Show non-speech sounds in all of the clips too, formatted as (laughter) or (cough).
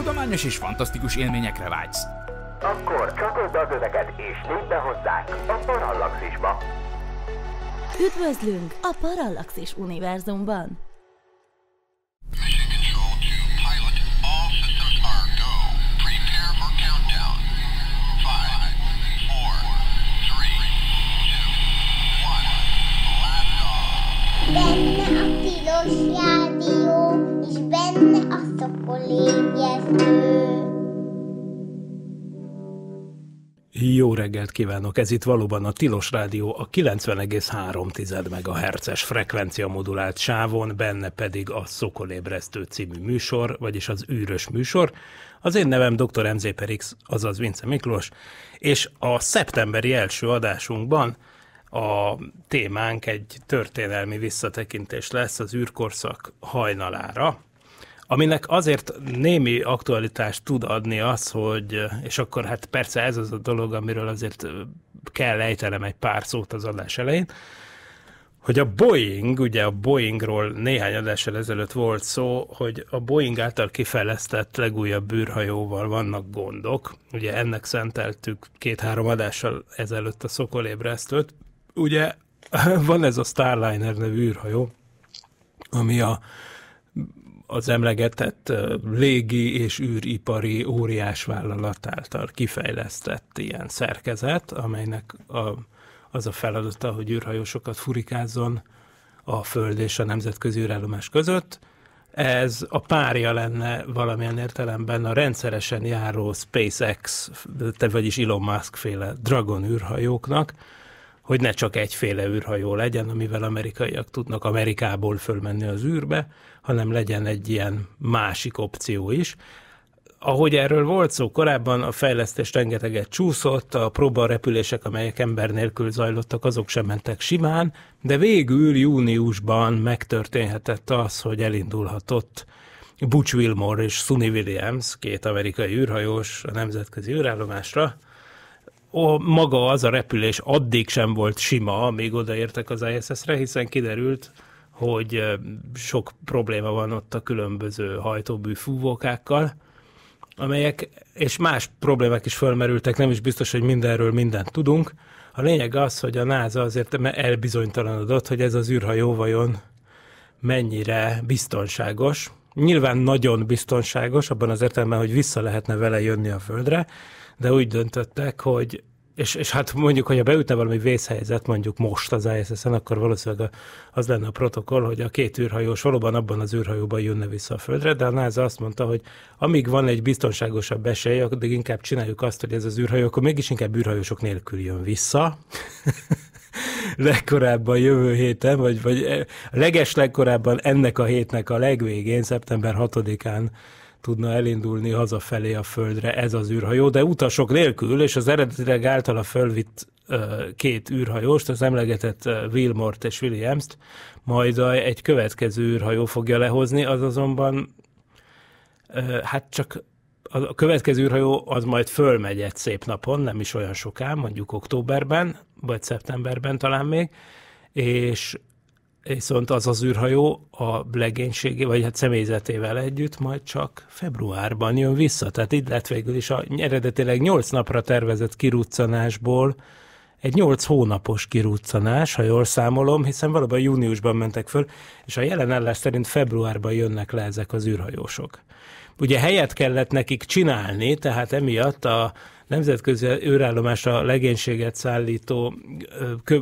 Tudományos és fantasztikus élményekre vágysz. Akkor csatold az öveket és lépj be hozzánk a Parallaxisba! Üdvözlünk a Parallaxis univerzumban! Jó reggelt kívánok! Ez itt valóban a Tilos Rádió a 90,3 MHz-es frekvencia modulált sávon, benne pedig a Szokolébresztő című műsor, vagyis az űrös műsor. Az én nevem dr. MZ Perix, azaz Vince Miklós, és a szeptemberi első adásunkban a témánk egy történelmi visszatekintés lesz az űrkorszak hajnalára, aminek azért némi aktualitást tud adni az, hogy, és akkor hát persze ez az a dolog, amiről azért kell ejtenem egy pár szót az adás elején, hogy a Boeing, ugye a Boeingról néhány adással ezelőtt volt szó, hogy a Boeing által kifejlesztett legújabb bűrhajóval vannak gondok. Ugye ennek szenteltük két-három adással ezelőtt a ébresztőt. Ugye (laughs) van ez a Starliner nevű űrhajó, ami a az emlegetett légi és űripari óriás vállalat által kifejlesztett ilyen szerkezet, amelynek a, az a feladata, hogy űrhajósokat furikázzon a Föld és a nemzetközi űrállomás között. Ez a párja lenne valamilyen értelemben a rendszeresen járó SpaceX, vagyis Elon Musk féle Dragon űrhajóknak, hogy ne csak egyféle űrhajó legyen, amivel amerikaiak tudnak Amerikából fölmenni az űrbe, hanem legyen egy ilyen másik opció is. Ahogy erről volt szó, korábban a fejlesztés rengeteget csúszott, a próba repülések, amelyek ember nélkül zajlottak, azok sem mentek simán, de végül júniusban megtörténhetett az, hogy elindulhatott Butch Wilmore és Sunny Williams, két amerikai űrhajós a nemzetközi űrállomásra, maga az a repülés addig sem volt sima, amíg odaértek az ISS-re, hiszen kiderült, hogy sok probléma van ott a különböző hajtóbű fúvókákkal, amelyek, és más problémák is fölmerültek, nem is biztos, hogy mindenről mindent tudunk. A lényeg az, hogy a NASA azért elbizonytalanodott, hogy ez az űrhajó vajon mennyire biztonságos. Nyilván nagyon biztonságos, abban az értelemben, hogy vissza lehetne vele jönni a Földre, de úgy döntöttek, hogy és, és hát mondjuk, hogy ha beütne valami vészhelyzet mondjuk most az ISS-en, akkor valószínűleg az lenne a protokoll, hogy a két űrhajós valóban abban az űrhajóban jönne vissza a Földre, de a NASA azt mondta, hogy amíg van egy biztonságosabb esély, addig inkább csináljuk azt, hogy ez az űrhajó, akkor mégis inkább űrhajósok nélkül jön vissza. (laughs) legkorábban jövő héten, vagy, vagy eh, leges legkorábban ennek a hétnek a legvégén, szeptember 6-án tudna elindulni hazafelé a földre ez az űrhajó, de utasok nélkül, és az eredetileg általa fölvitt két űrhajóst, az emlegetett Wilmort és Williams-t, majd egy következő űrhajó fogja lehozni, az azonban hát csak a következő űrhajó az majd fölmegy egy szép napon, nem is olyan soká, mondjuk októberben, vagy szeptemberben talán még, és Viszont az az űrhajó a legénységé, vagy hát személyzetével együtt majd csak februárban jön vissza. Tehát itt lett végül is a eredetileg 8 napra tervezett kiruccanásból egy 8 hónapos kiruccanás, ha jól számolom, hiszen valóban júniusban mentek föl, és a jelen állás szerint februárban jönnek le ezek az űrhajósok. Ugye helyet kellett nekik csinálni, tehát emiatt a nemzetközi őrállomásra legénységet szállító,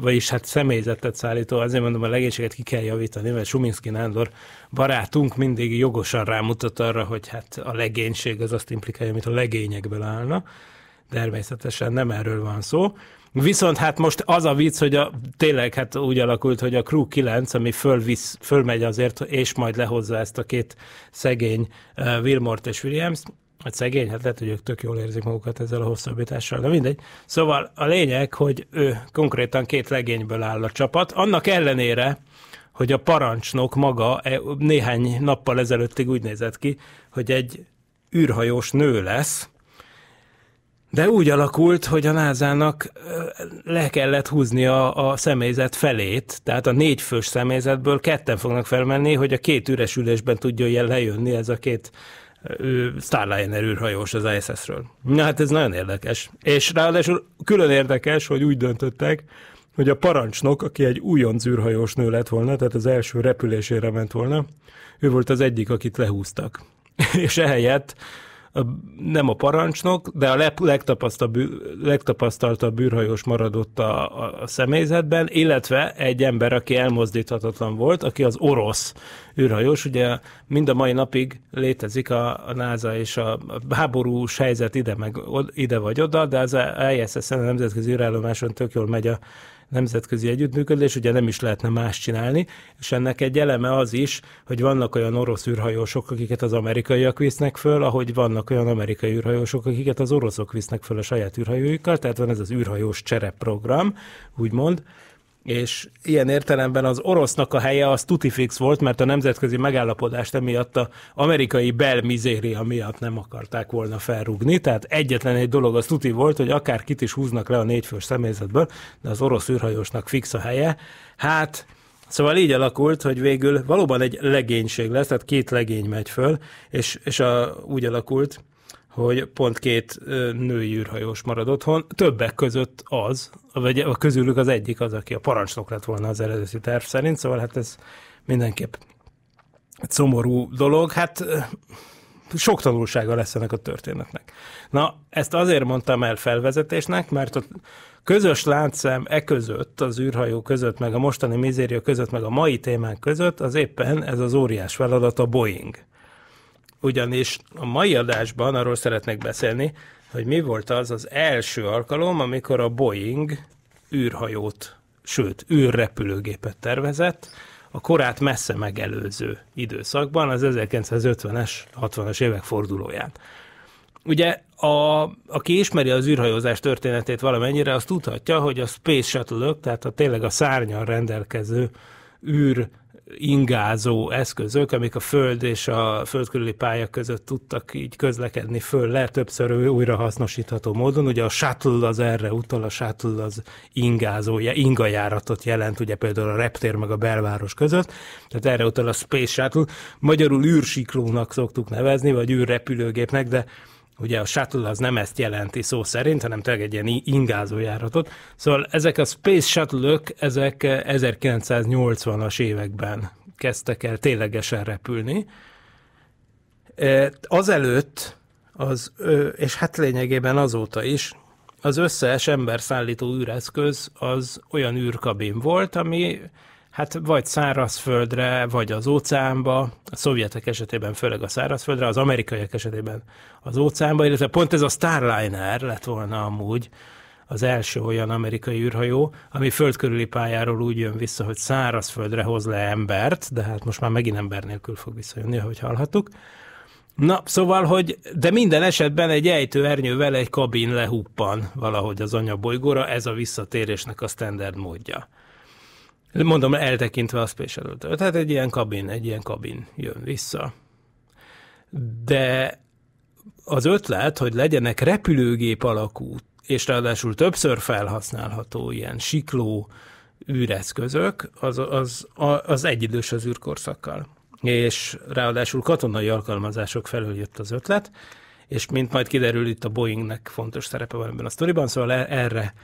vagyis hát személyzetet szállító, azért mondom, a legénységet ki kell javítani, mert Suminski Nándor barátunk mindig jogosan rámutat arra, hogy hát a legénység az azt implikálja, amit a legényekből állna. Természetesen nem erről van szó. Viszont hát most az a vicc, hogy a, tényleg hát úgy alakult, hogy a Crew 9, ami fölvisz, fölmegy azért, és majd lehozza ezt a két szegény uh, Wilmort és Williams, Hát szegény, hát lehet, hogy ők tök jól érzik magukat ezzel a hosszabbítással, de mindegy. Szóval a lényeg, hogy ő konkrétan két legényből áll a csapat, annak ellenére, hogy a parancsnok maga e- néhány nappal ezelőttig úgy nézett ki, hogy egy űrhajós nő lesz, de úgy alakult, hogy a názának le kellett húzni a, a személyzet felét, tehát a négy fős személyzetből ketten fognak felmenni, hogy a két üres ülésben tudjon lejönni ez a két Starliner űrhajós az ISS-ről. Na hát ez nagyon érdekes. És ráadásul külön érdekes, hogy úgy döntöttek, hogy a parancsnok, aki egy újonc űrhajós nő lett volna, tehát az első repülésére ment volna, ő volt az egyik, akit lehúztak. (laughs) és ehelyett nem a parancsnok, de a legtapasztaltabb bűrhajós maradott a, a, személyzetben, illetve egy ember, aki elmozdíthatatlan volt, aki az orosz űrhajós. Ugye mind a mai napig létezik a, a NASA és a háborús helyzet ide, meg, ide vagy oda, de az ISS-en a Nemzetközi űrállomáson tök jól megy a nemzetközi együttműködés, ugye nem is lehetne más csinálni, és ennek egy eleme az is, hogy vannak olyan orosz űrhajósok, akiket az amerikaiak visznek föl, ahogy vannak olyan amerikai űrhajósok, akiket az oroszok visznek föl a saját űrhajóikkal, tehát van ez az űrhajós csereprogram, úgymond, és ilyen értelemben az orosznak a helye az tutifix volt, mert a nemzetközi megállapodást emiatt a amerikai belmizéria miatt nem akarták volna felrúgni, tehát egyetlen egy dolog az tuti volt, hogy akár kit is húznak le a négyfős személyzetből, de az orosz űrhajósnak fix a helye. Hát Szóval így alakult, hogy végül valóban egy legénység lesz, tehát két legény megy föl, és, és a, úgy alakult, hogy pont két női űrhajós marad otthon, többek között az, vagy a közülük az egyik az, aki a parancsnok lett volna az eredeti terv szerint, szóval hát ez mindenképp egy szomorú dolog. Hát sok tanulsága lesz ennek a történetnek. Na, ezt azért mondtam el felvezetésnek, mert a közös láncszem e között, az űrhajó között, meg a mostani mizéria között, meg a mai témánk között, az éppen ez az óriás feladat a Boeing. Ugyanis a mai adásban arról szeretnék beszélni, hogy mi volt az az első alkalom, amikor a Boeing űrhajót, sőt, űrrepülőgépet tervezett, a korát messze megelőző időszakban, az 1950-es, 60-as évek fordulóján. Ugye, a, aki ismeri az űrhajózás történetét valamennyire, azt tudhatja, hogy a Space shuttle tehát a tényleg a szárnyal rendelkező űr ingázó eszközök, amik a föld és a föld körüli pálya között tudtak így közlekedni föl le, többször újra hasznosítható módon. Ugye a shuttle az erre utal, a shuttle az ingázó, ingajáratot jelent, ugye például a reptér meg a belváros között, tehát erre utal a Space Shuttle. Magyarul űrsiklónak szoktuk nevezni, vagy űrrepülőgépnek, de Ugye a shuttle az nem ezt jelenti szó szerint, hanem tényleg egy ilyen ingázó járatot. Szóval ezek a Space Shuttle-ök, ezek 1980-as eh, években kezdtek el ténylegesen repülni. Eh, azelőtt, az, és hát lényegében azóta is, az összes ember szállító űreszköz az olyan űrkabin volt, ami Hát vagy szárazföldre, vagy az óceánba, a szovjetek esetében főleg a szárazföldre, az amerikaiak esetében az óceánba, illetve pont ez a Starliner lett volna amúgy az első olyan amerikai űrhajó, ami földkörüli pályáról úgy jön vissza, hogy szárazföldre hoz le embert, de hát most már megint ember nélkül fog visszajönni, ahogy hallhattuk. Na, szóval, hogy de minden esetben egy ejtőernyővel egy kabin lehuppan valahogy az anyabolygóra, ez a visszatérésnek a standard módja. Mondom, eltekintve a Space shuttle Tehát egy ilyen kabin, egy ilyen kabin jön vissza. De az ötlet, hogy legyenek repülőgép alakú, és ráadásul többször felhasználható ilyen sikló űreszközök, az, az, az egyidős az űrkorszakkal. És ráadásul katonai alkalmazások felől jött az ötlet, és mint majd kiderül, itt a Boeingnek fontos szerepe van ebben a sztoriban, szóval erre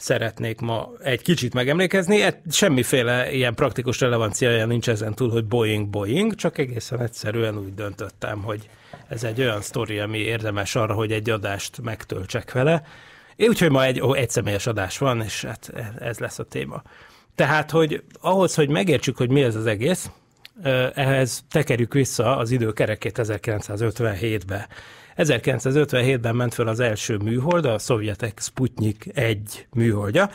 szeretnék ma egy kicsit megemlékezni. E, semmiféle ilyen praktikus relevanciája nincs ezen túl, hogy Boeing, Boeing, csak egészen egyszerűen úgy döntöttem, hogy ez egy olyan sztori, ami érdemes arra, hogy egy adást megtöltsek vele. Én úgyhogy ma egy ó, személyes adás van, és hát e- ez lesz a téma. Tehát, hogy ahhoz, hogy megértsük, hogy mi ez az egész, ehhez tekerjük vissza az idő kerekét 1957-be. 1957-ben ment föl az első műhold, a szovjetek Sputnik 1 műholdja,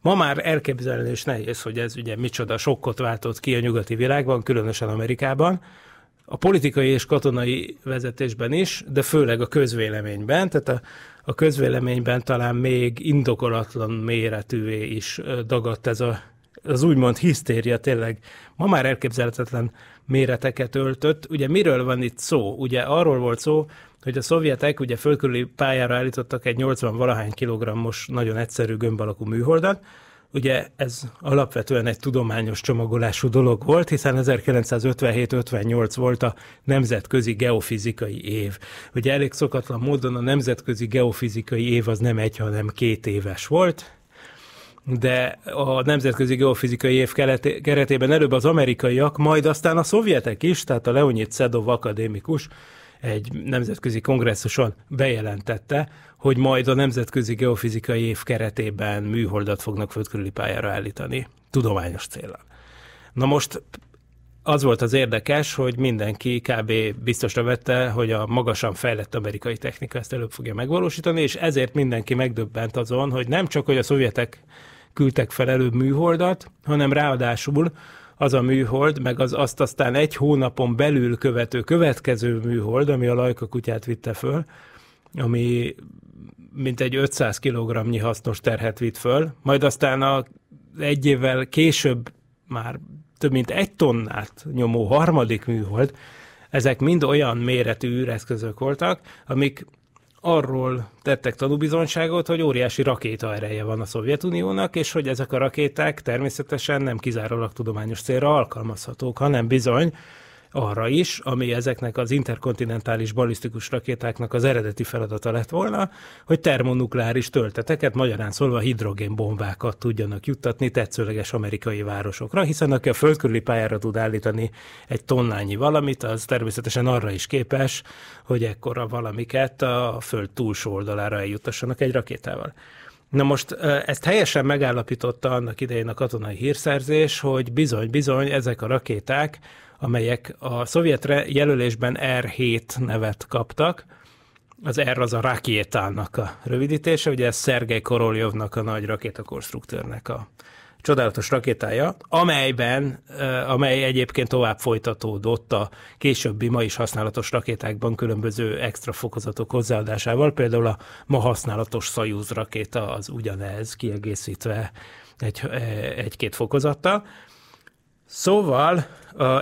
Ma már elképzelni is nehéz, hogy ez ugye micsoda sokkot váltott ki a nyugati világban, különösen Amerikában, a politikai és katonai vezetésben is, de főleg a közvéleményben, tehát a, a közvéleményben talán még indokolatlan méretűvé is dagadt ez a, az úgymond hisztéria tényleg ma már elképzelhetetlen méreteket öltött. Ugye miről van itt szó? Ugye arról volt szó, hogy a szovjetek ugye földkörüli pályára állítottak egy 80-valahány kilogrammos, nagyon egyszerű gömb alakú műholdat, Ugye ez alapvetően egy tudományos csomagolású dolog volt, hiszen 1957-58 volt a nemzetközi geofizikai év. Ugye elég szokatlan módon a nemzetközi geofizikai év az nem egy, hanem két éves volt, de a Nemzetközi Geofizikai Év keretében előbb az amerikaiak, majd aztán a szovjetek is, tehát a Leonid Szedov akadémikus egy nemzetközi kongresszuson bejelentette, hogy majd a Nemzetközi Geofizikai Év keretében műholdat fognak földkörüli pályára állítani, tudományos célra. Na most az volt az érdekes, hogy mindenki kb. biztosra vette, hogy a magasan fejlett amerikai technika ezt előbb fogja megvalósítani, és ezért mindenki megdöbbent azon, hogy nem csak, hogy a szovjetek küldtek fel előbb műholdat, hanem ráadásul az a műhold, meg az azt aztán egy hónapon belül követő következő műhold, ami a Lajka kutyát vitte föl, ami mint egy 500 kg hasznos terhet vitt föl, majd aztán a egy évvel később már több mint egy tonnát nyomó harmadik műhold, ezek mind olyan méretű űreszközök voltak, amik arról tettek tanúbizonságot, hogy óriási rakéta ereje van a Szovjetuniónak, és hogy ezek a rakéták természetesen nem kizárólag tudományos célra alkalmazhatók, hanem bizony arra is, ami ezeknek az interkontinentális balisztikus rakétáknak az eredeti feladata lett volna, hogy termonukleáris tölteteket, magyarán szólva hidrogénbombákat tudjanak juttatni tetszőleges amerikai városokra, hiszen aki a földkörüli pályára tud állítani egy tonnányi valamit, az természetesen arra is képes, hogy ekkora valamiket a föld túlsó oldalára eljutassanak egy rakétával. Na most ezt helyesen megállapította annak idején a katonai hírszerzés, hogy bizony-bizony ezek a rakéták amelyek a szovjet jelölésben R7 nevet kaptak. Az R az a rakétának a rövidítése, ugye ez Szergej Koroljovnak, a nagy rakétakonstruktőrnek a csodálatos rakétája, amelyben, amely egyébként tovább folytatódott a későbbi, ma is használatos rakétákban különböző extra fokozatok hozzáadásával, például a ma használatos Soyuz rakéta az ugyanez kiegészítve egy, egy-két fokozattal. Szóval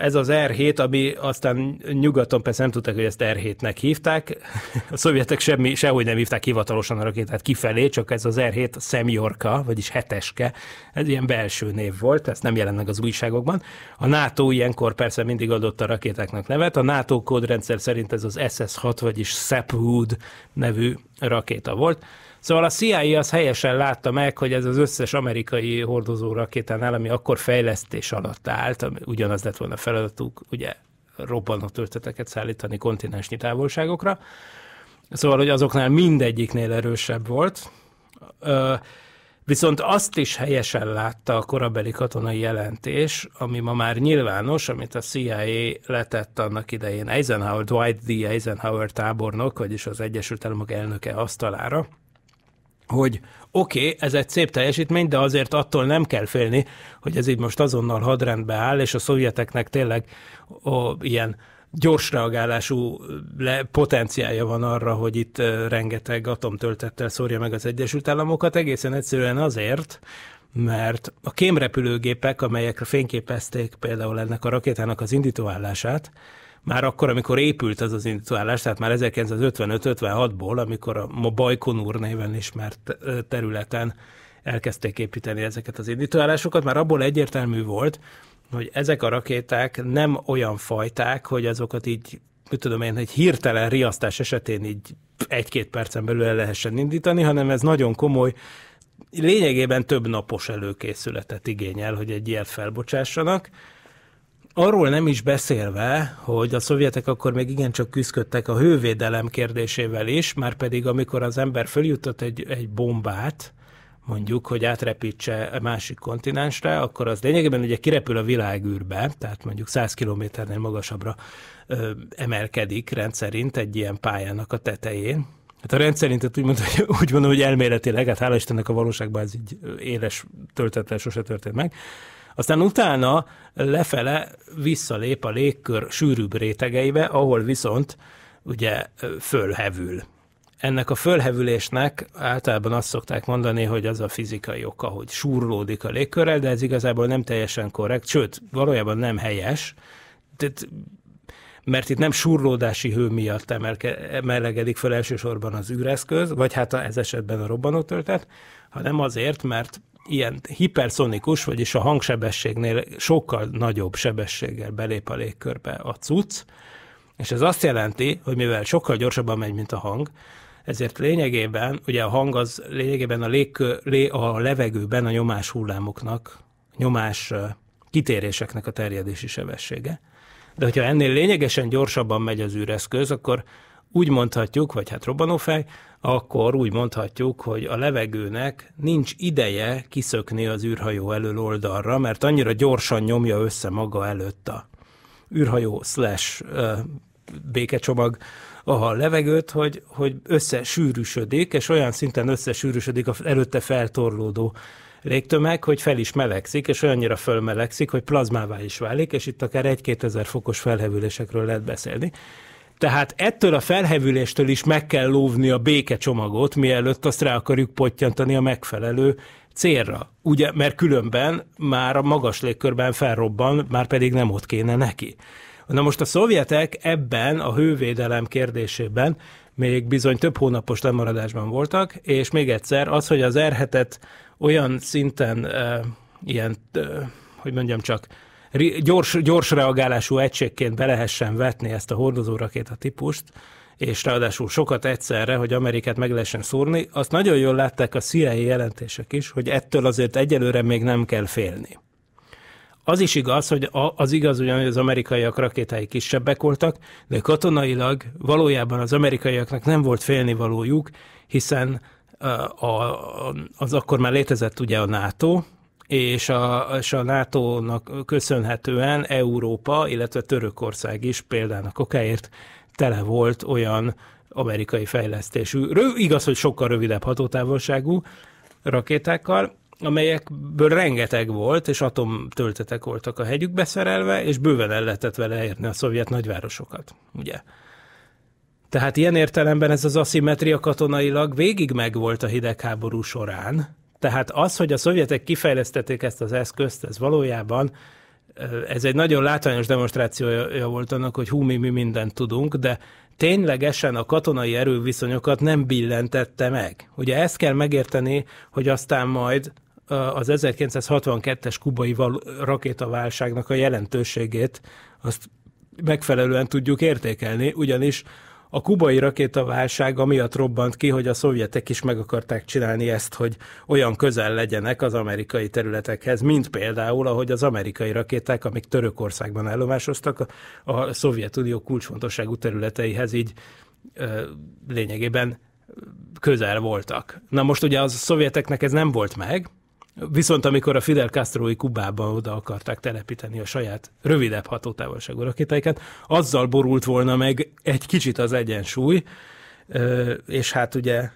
ez az R7, ami aztán nyugaton persze nem tudták, hogy ezt R7-nek hívták. (laughs) A szovjetek semmi, sehogy nem hívták hivatalosan a rakétát hát kifelé, csak ez az R7 Szemjorka, vagyis heteske. Ez ilyen belső név volt, ezt nem jelent meg az újságokban. A NATO ilyenkor persze mindig adott a rakétáknak nevet. A NATO kódrendszer szerint ez az SS-6, vagyis Sepwood nevű rakéta volt. Szóval a CIA az helyesen látta meg, hogy ez az összes amerikai hordozó rakétánál, ami akkor fejlesztés alatt állt, ugyanaz lett volna feladatuk, ugye robbanó tölteteket szállítani kontinensnyi távolságokra. Szóval, hogy azoknál mindegyiknél erősebb volt. Viszont azt is helyesen látta a korabeli katonai jelentés, ami ma már nyilvános, amit a CIA letett annak idején Eisenhower, Dwight D. Eisenhower tábornok, vagyis az Egyesült Államok elnöke asztalára, hogy oké, okay, ez egy szép teljesítmény, de azért attól nem kell félni, hogy ez így most azonnal hadrendbe áll, és a szovjeteknek tényleg ó, ilyen gyors reagálású le, potenciája van arra, hogy itt rengeteg atomtöltettel szórja meg az Egyesült Államokat, egészen egyszerűen azért, mert a kémrepülőgépek, amelyekre fényképezték például ennek a rakétának az indítóállását, már akkor, amikor épült az az indulállás, tehát már 1955-56-ból, amikor a ma Bajkon úr néven ismert területen elkezdték építeni ezeket az indítóállásokat, már abból egyértelmű volt, hogy ezek a rakéták nem olyan fajták, hogy azokat így, mit tudom én, egy hirtelen riasztás esetén így egy-két percen belül el lehessen indítani, hanem ez nagyon komoly, lényegében több napos előkészületet igényel, hogy egy ilyet felbocsássanak Arról nem is beszélve, hogy a szovjetek akkor még igencsak küzdöttek a hővédelem kérdésével is, már pedig amikor az ember följutott egy, egy bombát, mondjuk, hogy átrepítse a másik kontinensre, akkor az lényegében ugye kirepül a világűrbe, tehát mondjuk 100 kilométernél magasabbra ö, emelkedik rendszerint egy ilyen pályának a tetején. Hát a tehát úgy, mondom, hogy, úgy mondom, hogy elméletileg, hát hála Istennek a valóságban ez így éles töltetlen sose történt meg, aztán utána lefele visszalép a légkör sűrűbb rétegeibe, ahol viszont ugye fölhevül. Ennek a fölhevülésnek általában azt szokták mondani, hogy az a fizikai oka, hogy súrlódik a légkörrel, de ez igazából nem teljesen korrekt, sőt, valójában nem helyes. mert itt nem surlódási hő miatt emelke, melegedik fel elsősorban az űreszköz, vagy hát ez esetben a robbanótöltet, hanem azért, mert ilyen hiperszonikus, vagyis a hangsebességnél sokkal nagyobb sebességgel belép a légkörbe a cucc, és ez azt jelenti, hogy mivel sokkal gyorsabban megy, mint a hang, ezért lényegében, ugye a hang az lényegében a, légkör, lé, a levegőben a nyomás hullámoknak, nyomás kitéréseknek a terjedési sebessége. De hogyha ennél lényegesen gyorsabban megy az űreszköz, akkor úgy mondhatjuk, vagy hát robbanófej, akkor úgy mondhatjuk, hogy a levegőnek nincs ideje kiszökni az űrhajó elől oldalra, mert annyira gyorsan nyomja össze maga előtt a űrhajó slash békecsomag a levegőt, hogy, hogy összesűrűsödik, és olyan szinten összesűrűsödik az előtte feltorlódó légtömeg, hogy fel is melegszik, és olyannyira fölmelegszik, hogy plazmává is válik, és itt akár egy-két fokos felhevülésekről lehet beszélni. Tehát ettől a felhevüléstől is meg kell lóvni a békecsomagot, mielőtt azt rá akarjuk pottyantani a megfelelő célra. Ugye, mert különben már a magas légkörben felrobban, már pedig nem ott kéne neki. Na most a szovjetek ebben a hővédelem kérdésében még bizony több hónapos lemaradásban voltak, és még egyszer az, hogy az erhetet olyan szinten e, ilyen, e, hogy mondjam csak, gyors, gyors reagálású egységként be lehessen vetni ezt a hordozó típust, és ráadásul sokat egyszerre, hogy Amerikát meg lehessen szúrni, azt nagyon jól látták a CIA jelentések is, hogy ettől azért egyelőre még nem kell félni. Az is igaz, hogy az igaz ugyan, hogy az amerikaiak rakétái kisebbek voltak, de katonailag valójában az amerikaiaknak nem volt félnivalójuk, hiszen az akkor már létezett ugye a NATO, és a, és a NATO-nak köszönhetően Európa, illetve Törökország is példának okáért tele volt olyan amerikai fejlesztésű, röv, igaz, hogy sokkal rövidebb hatótávolságú rakétákkal, amelyekből rengeteg volt, és atomtöltetek voltak a hegyük beszerelve, és bőven el lehetett vele érni a szovjet nagyvárosokat, ugye? Tehát ilyen értelemben ez az aszimetria katonailag végig megvolt a hidegháború során, tehát az, hogy a szovjetek kifejlesztették ezt az eszközt, ez valójában ez egy nagyon látványos demonstrációja volt annak, hogy hú, mi, mi mindent tudunk, de ténylegesen a katonai erőviszonyokat nem billentette meg. Ugye ezt kell megérteni, hogy aztán majd az 1962-es kubai rakétaválságnak a jelentőségét azt megfelelően tudjuk értékelni, ugyanis a kubai rakétaválság amiatt robbant ki, hogy a szovjetek is meg akarták csinálni ezt, hogy olyan közel legyenek az amerikai területekhez, mint például, ahogy az amerikai rakéták, amik Törökországban állomásoztak, a Szovjetunió kulcsfontosságú területeihez így ö, lényegében közel voltak. Na most ugye az a szovjeteknek ez nem volt meg, Viszont amikor a Fidel Castroi Kubában oda akarták telepíteni a saját rövidebb hatótávolságú rakétáikat, azzal borult volna meg egy kicsit az egyensúly, és hát ugye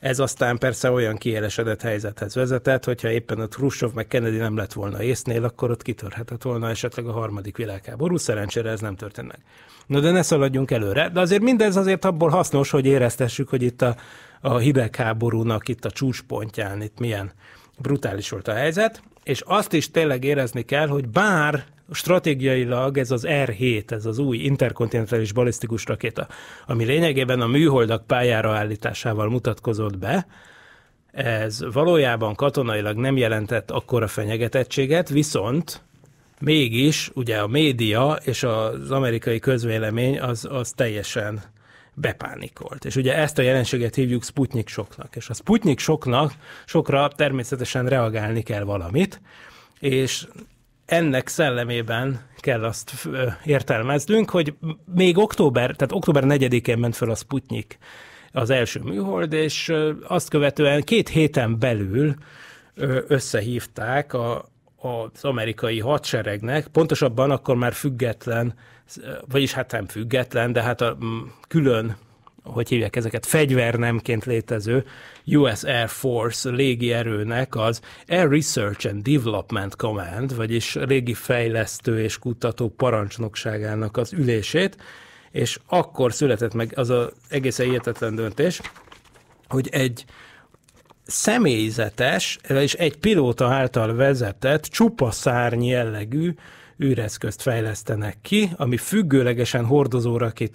ez aztán persze olyan kielesedett helyzethez vezetett, hogyha éppen ott Khrushchev meg Kennedy nem lett volna észnél, akkor ott kitörhetett volna esetleg a harmadik világháború. Szerencsére ez nem történt meg. Na de ne szaladjunk előre. De azért mindez azért abból hasznos, hogy éreztessük, hogy itt a, a hidegháborúnak itt a csúcspontján itt milyen brutális volt a helyzet, és azt is tényleg érezni kell, hogy bár stratégiailag ez az R7, ez az új interkontinentális balisztikus rakéta, ami lényegében a műholdak pályára állításával mutatkozott be, ez valójában katonailag nem jelentett akkora fenyegetettséget, viszont mégis ugye a média és az amerikai közvélemény az, az teljesen bepánikolt. És ugye ezt a jelenséget hívjuk Sputnik soknak. És a Sputnik soknak sokra természetesen reagálni kell valamit, és ennek szellemében kell azt értelmeznünk, hogy még október, tehát október 4-én ment föl a Sputnik az első műhold, és azt követően két héten belül összehívták a, az amerikai hadseregnek, pontosabban akkor már független vagyis hát nem független, de hát a mm, külön hogy hívják ezeket, fegyvernemként létező US Air Force légierőnek az Air Research and Development Command, vagyis légifejlesztő és kutató parancsnokságának az ülését, és akkor született meg az a egészen hihetetlen döntés, hogy egy személyzetes, és egy pilóta által vezetett csupaszárny jellegű űreszközt fejlesztenek ki, ami függőlegesen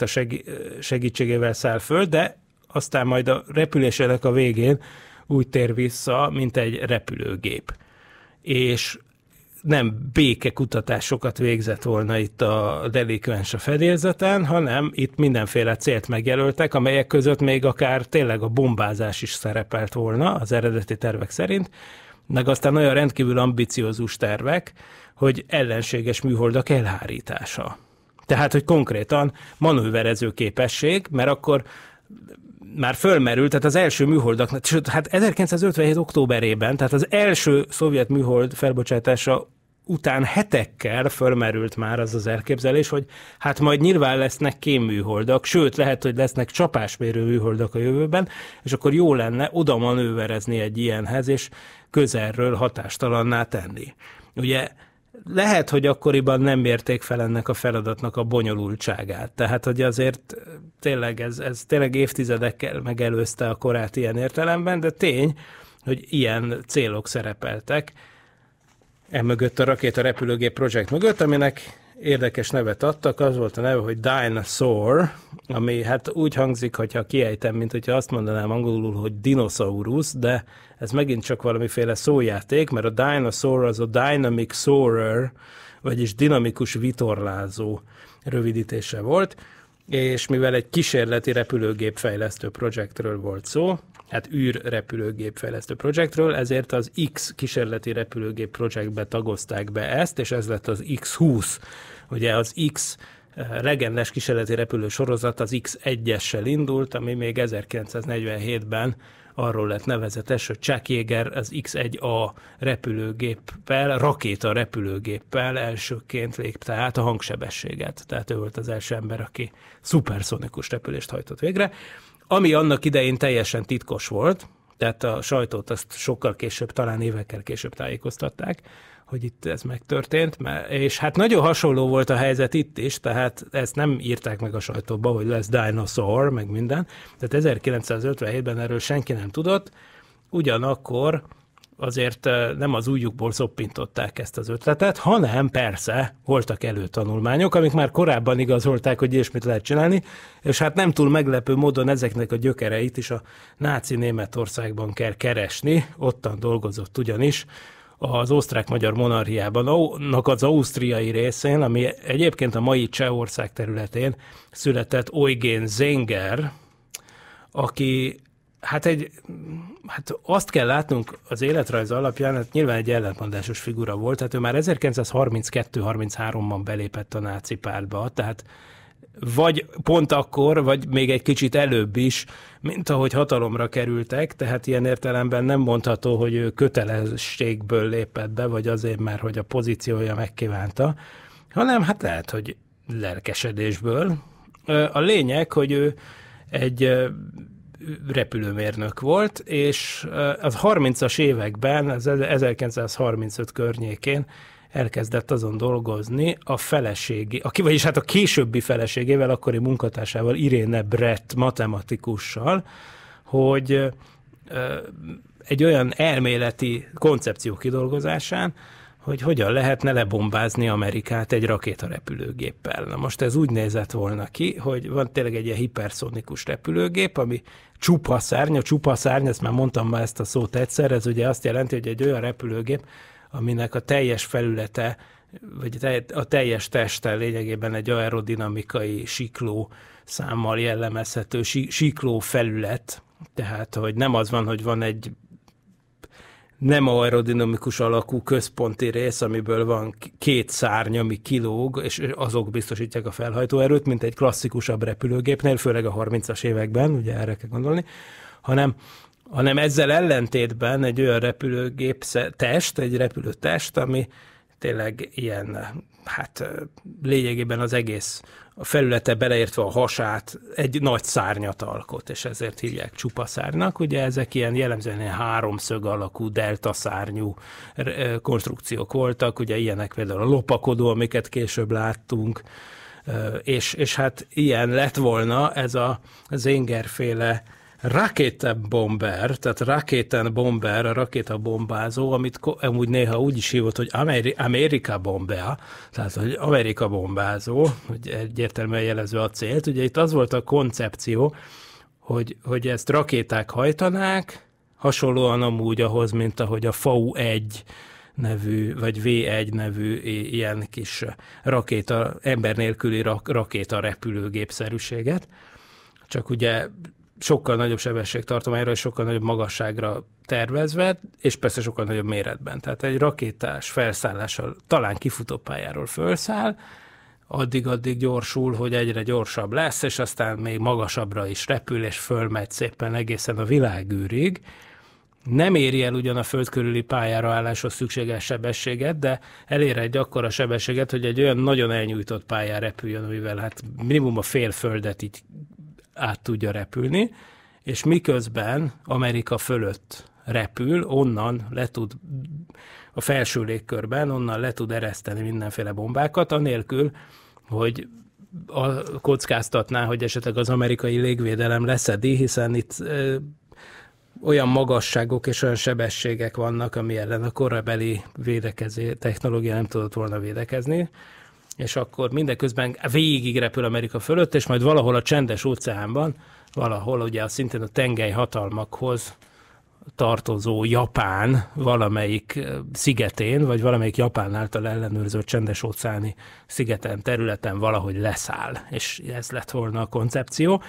seg- segítségével száll föl, de aztán majd a repülésének a végén úgy tér vissza, mint egy repülőgép. És nem béke kutatásokat végzett volna itt a delikvens a fedélzeten, hanem itt mindenféle célt megjelöltek, amelyek között még akár tényleg a bombázás is szerepelt volna az eredeti tervek szerint, meg aztán olyan rendkívül ambiciózus tervek, hogy ellenséges műholdak elhárítása. Tehát, hogy konkrétan manőverező képesség, mert akkor már fölmerült, tehát az első műholdaknak, sőt, hát 1957. októberében, tehát az első szovjet műhold felbocsátása után hetekkel fölmerült már az az elképzelés, hogy hát majd nyilván lesznek kémműholdak, sőt, lehet, hogy lesznek csapásmérő műholdak a jövőben, és akkor jó lenne oda manőverezni egy ilyenhez, és közelről hatástalanná tenni. Ugye lehet, hogy akkoriban nem mérték fel ennek a feladatnak a bonyolultságát. Tehát, hogy azért tényleg ez, ez tényleg évtizedekkel megelőzte a korát ilyen értelemben, de tény, hogy ilyen célok szerepeltek, emögött a rakéta repülőgép projekt mögött, aminek érdekes nevet adtak, az volt a neve, hogy Dinosaur, ami hát úgy hangzik, hogyha kiejtem, mint hogyha azt mondanám angolul, hogy dinosaurus, de ez megint csak valamiféle szójáték, mert a dinosaur az a dynamic soarer, vagyis dinamikus vitorlázó rövidítése volt, és mivel egy kísérleti repülőgép fejlesztő projektről volt szó, hát űrrepülőgép fejlesztő projektről, ezért az X kísérleti repülőgép projektbe tagozták be ezt, és ez lett az X20. Ugye az X eh, legendás kísérleti repülő sorozat az X1-essel indult, ami még 1947-ben arról lett nevezetes, hogy Chuck Yeager az X1A repülőgéppel, rakéta repülőgéppel elsőként lépte át a hangsebességet. Tehát ő volt az első ember, aki szuperszonikus repülést hajtott végre ami annak idején teljesen titkos volt, tehát a sajtót azt sokkal később, talán évekkel később tájékoztatták, hogy itt ez megtörtént, és hát nagyon hasonló volt a helyzet itt is, tehát ezt nem írták meg a sajtóba, hogy lesz dinosaur, meg minden, tehát 1957-ben erről senki nem tudott, ugyanakkor azért nem az újjukból szoppintották ezt az ötletet, hanem persze voltak előtanulmányok, amik már korábban igazolták, hogy ilyesmit lehet csinálni, és hát nem túl meglepő módon ezeknek a gyökereit is a náci Németországban kell keresni, ottan dolgozott ugyanis, az osztrák-magyar monarchiában, annak az ausztriai részén, ami egyébként a mai Csehország területén született Eugen Zenger, aki hát egy, hát azt kell látnunk az életrajz alapján, hát nyilván egy ellentmondásos figura volt, tehát ő már 1932-33-ban belépett a náci pártba, tehát vagy pont akkor, vagy még egy kicsit előbb is, mint ahogy hatalomra kerültek, tehát ilyen értelemben nem mondható, hogy ő kötelességből lépett be, vagy azért már, hogy a pozíciója megkívánta, hanem hát lehet, hogy lelkesedésből. A lényeg, hogy ő egy repülőmérnök volt, és eh, az 30-as években, az 1935 környékén elkezdett azon dolgozni a feleségi, aki, vagyis hát a későbbi feleségével, akkori munkatársával, Iréne Brett matematikussal, hogy eh, egy olyan elméleti koncepció kidolgozásán, hogy hogyan lehetne lebombázni Amerikát egy rakétarepülőgéppel. Na most ez úgy nézett volna ki, hogy van tényleg egy ilyen hiperszonikus repülőgép, ami csupa szárny, a csupa szárny, ezt már mondtam már ezt a szót egyszer, ez ugye azt jelenti, hogy egy olyan repülőgép, aminek a teljes felülete, vagy a teljes teste lényegében egy aerodinamikai sikló számmal jellemezhető, sikló felület, tehát, hogy nem az van, hogy van egy nem aerodinamikus alakú központi rész, amiből van két szárny, ami kilóg, és azok biztosítják a felhajtóerőt, mint egy klasszikusabb repülőgépnél, főleg a 30-as években, ugye erre kell gondolni, hanem hanem ezzel ellentétben egy olyan repülőgép test, egy repülőtest, ami tényleg ilyen, hát lényegében az egész a felülete beleértve a hasát egy nagy szárnyat alkot, és ezért hívják csupaszárnak. Ugye ezek ilyen jellemzően ilyen háromszög alakú, delta szárnyú eh, konstrukciók voltak, ugye ilyenek például a lopakodó, amiket később láttunk, eh, és, és hát ilyen lett volna ez a, zengerféle rakétabomber, tehát rakétenbomber, a rakétabombázó, amit amúgy néha úgy is hívott, hogy Ameri- Amerika bombea, tehát hogy Amerika bombázó, hogy egyértelműen jelező a célt. Ugye itt az volt a koncepció, hogy, hogy ezt rakéták hajtanák, hasonlóan amúgy ahhoz, mint ahogy a FAU-1 nevű, vagy V1 nevű ilyen kis rakéta, ember nélküli rak, rakéta repülőgépszerűséget. Csak ugye sokkal nagyobb sebességtartományra és sokkal nagyobb magasságra tervezve, és persze sokkal nagyobb méretben. Tehát egy rakétás felszállással talán kifutó pályáról felszáll, addig-addig gyorsul, hogy egyre gyorsabb lesz, és aztán még magasabbra is repül, és fölmegy szépen egészen a világűrig. Nem éri el ugyan a föld körüli pályára álláshoz szükséges sebességet, de elér egy akkora sebességet, hogy egy olyan nagyon elnyújtott pályára repüljön, amivel hát minimum a fél földet így át tudja repülni, és miközben Amerika fölött repül, onnan le tud a felső légkörben, onnan le tud ereszteni mindenféle bombákat, anélkül, hogy a, kockáztatná, hogy esetleg az amerikai légvédelem leszedi, hiszen itt ö, olyan magasságok és olyan sebességek vannak, ami ellen a korabeli védekezé, technológia nem tudott volna védekezni és akkor mindeközben végig repül Amerika fölött, és majd valahol a csendes óceánban, valahol ugye szintén a tengely hatalmakhoz tartozó Japán valamelyik szigetén, vagy valamelyik Japán által ellenőrzött csendes óceáni szigeten, területen valahogy leszáll. És ez lett volna a koncepció.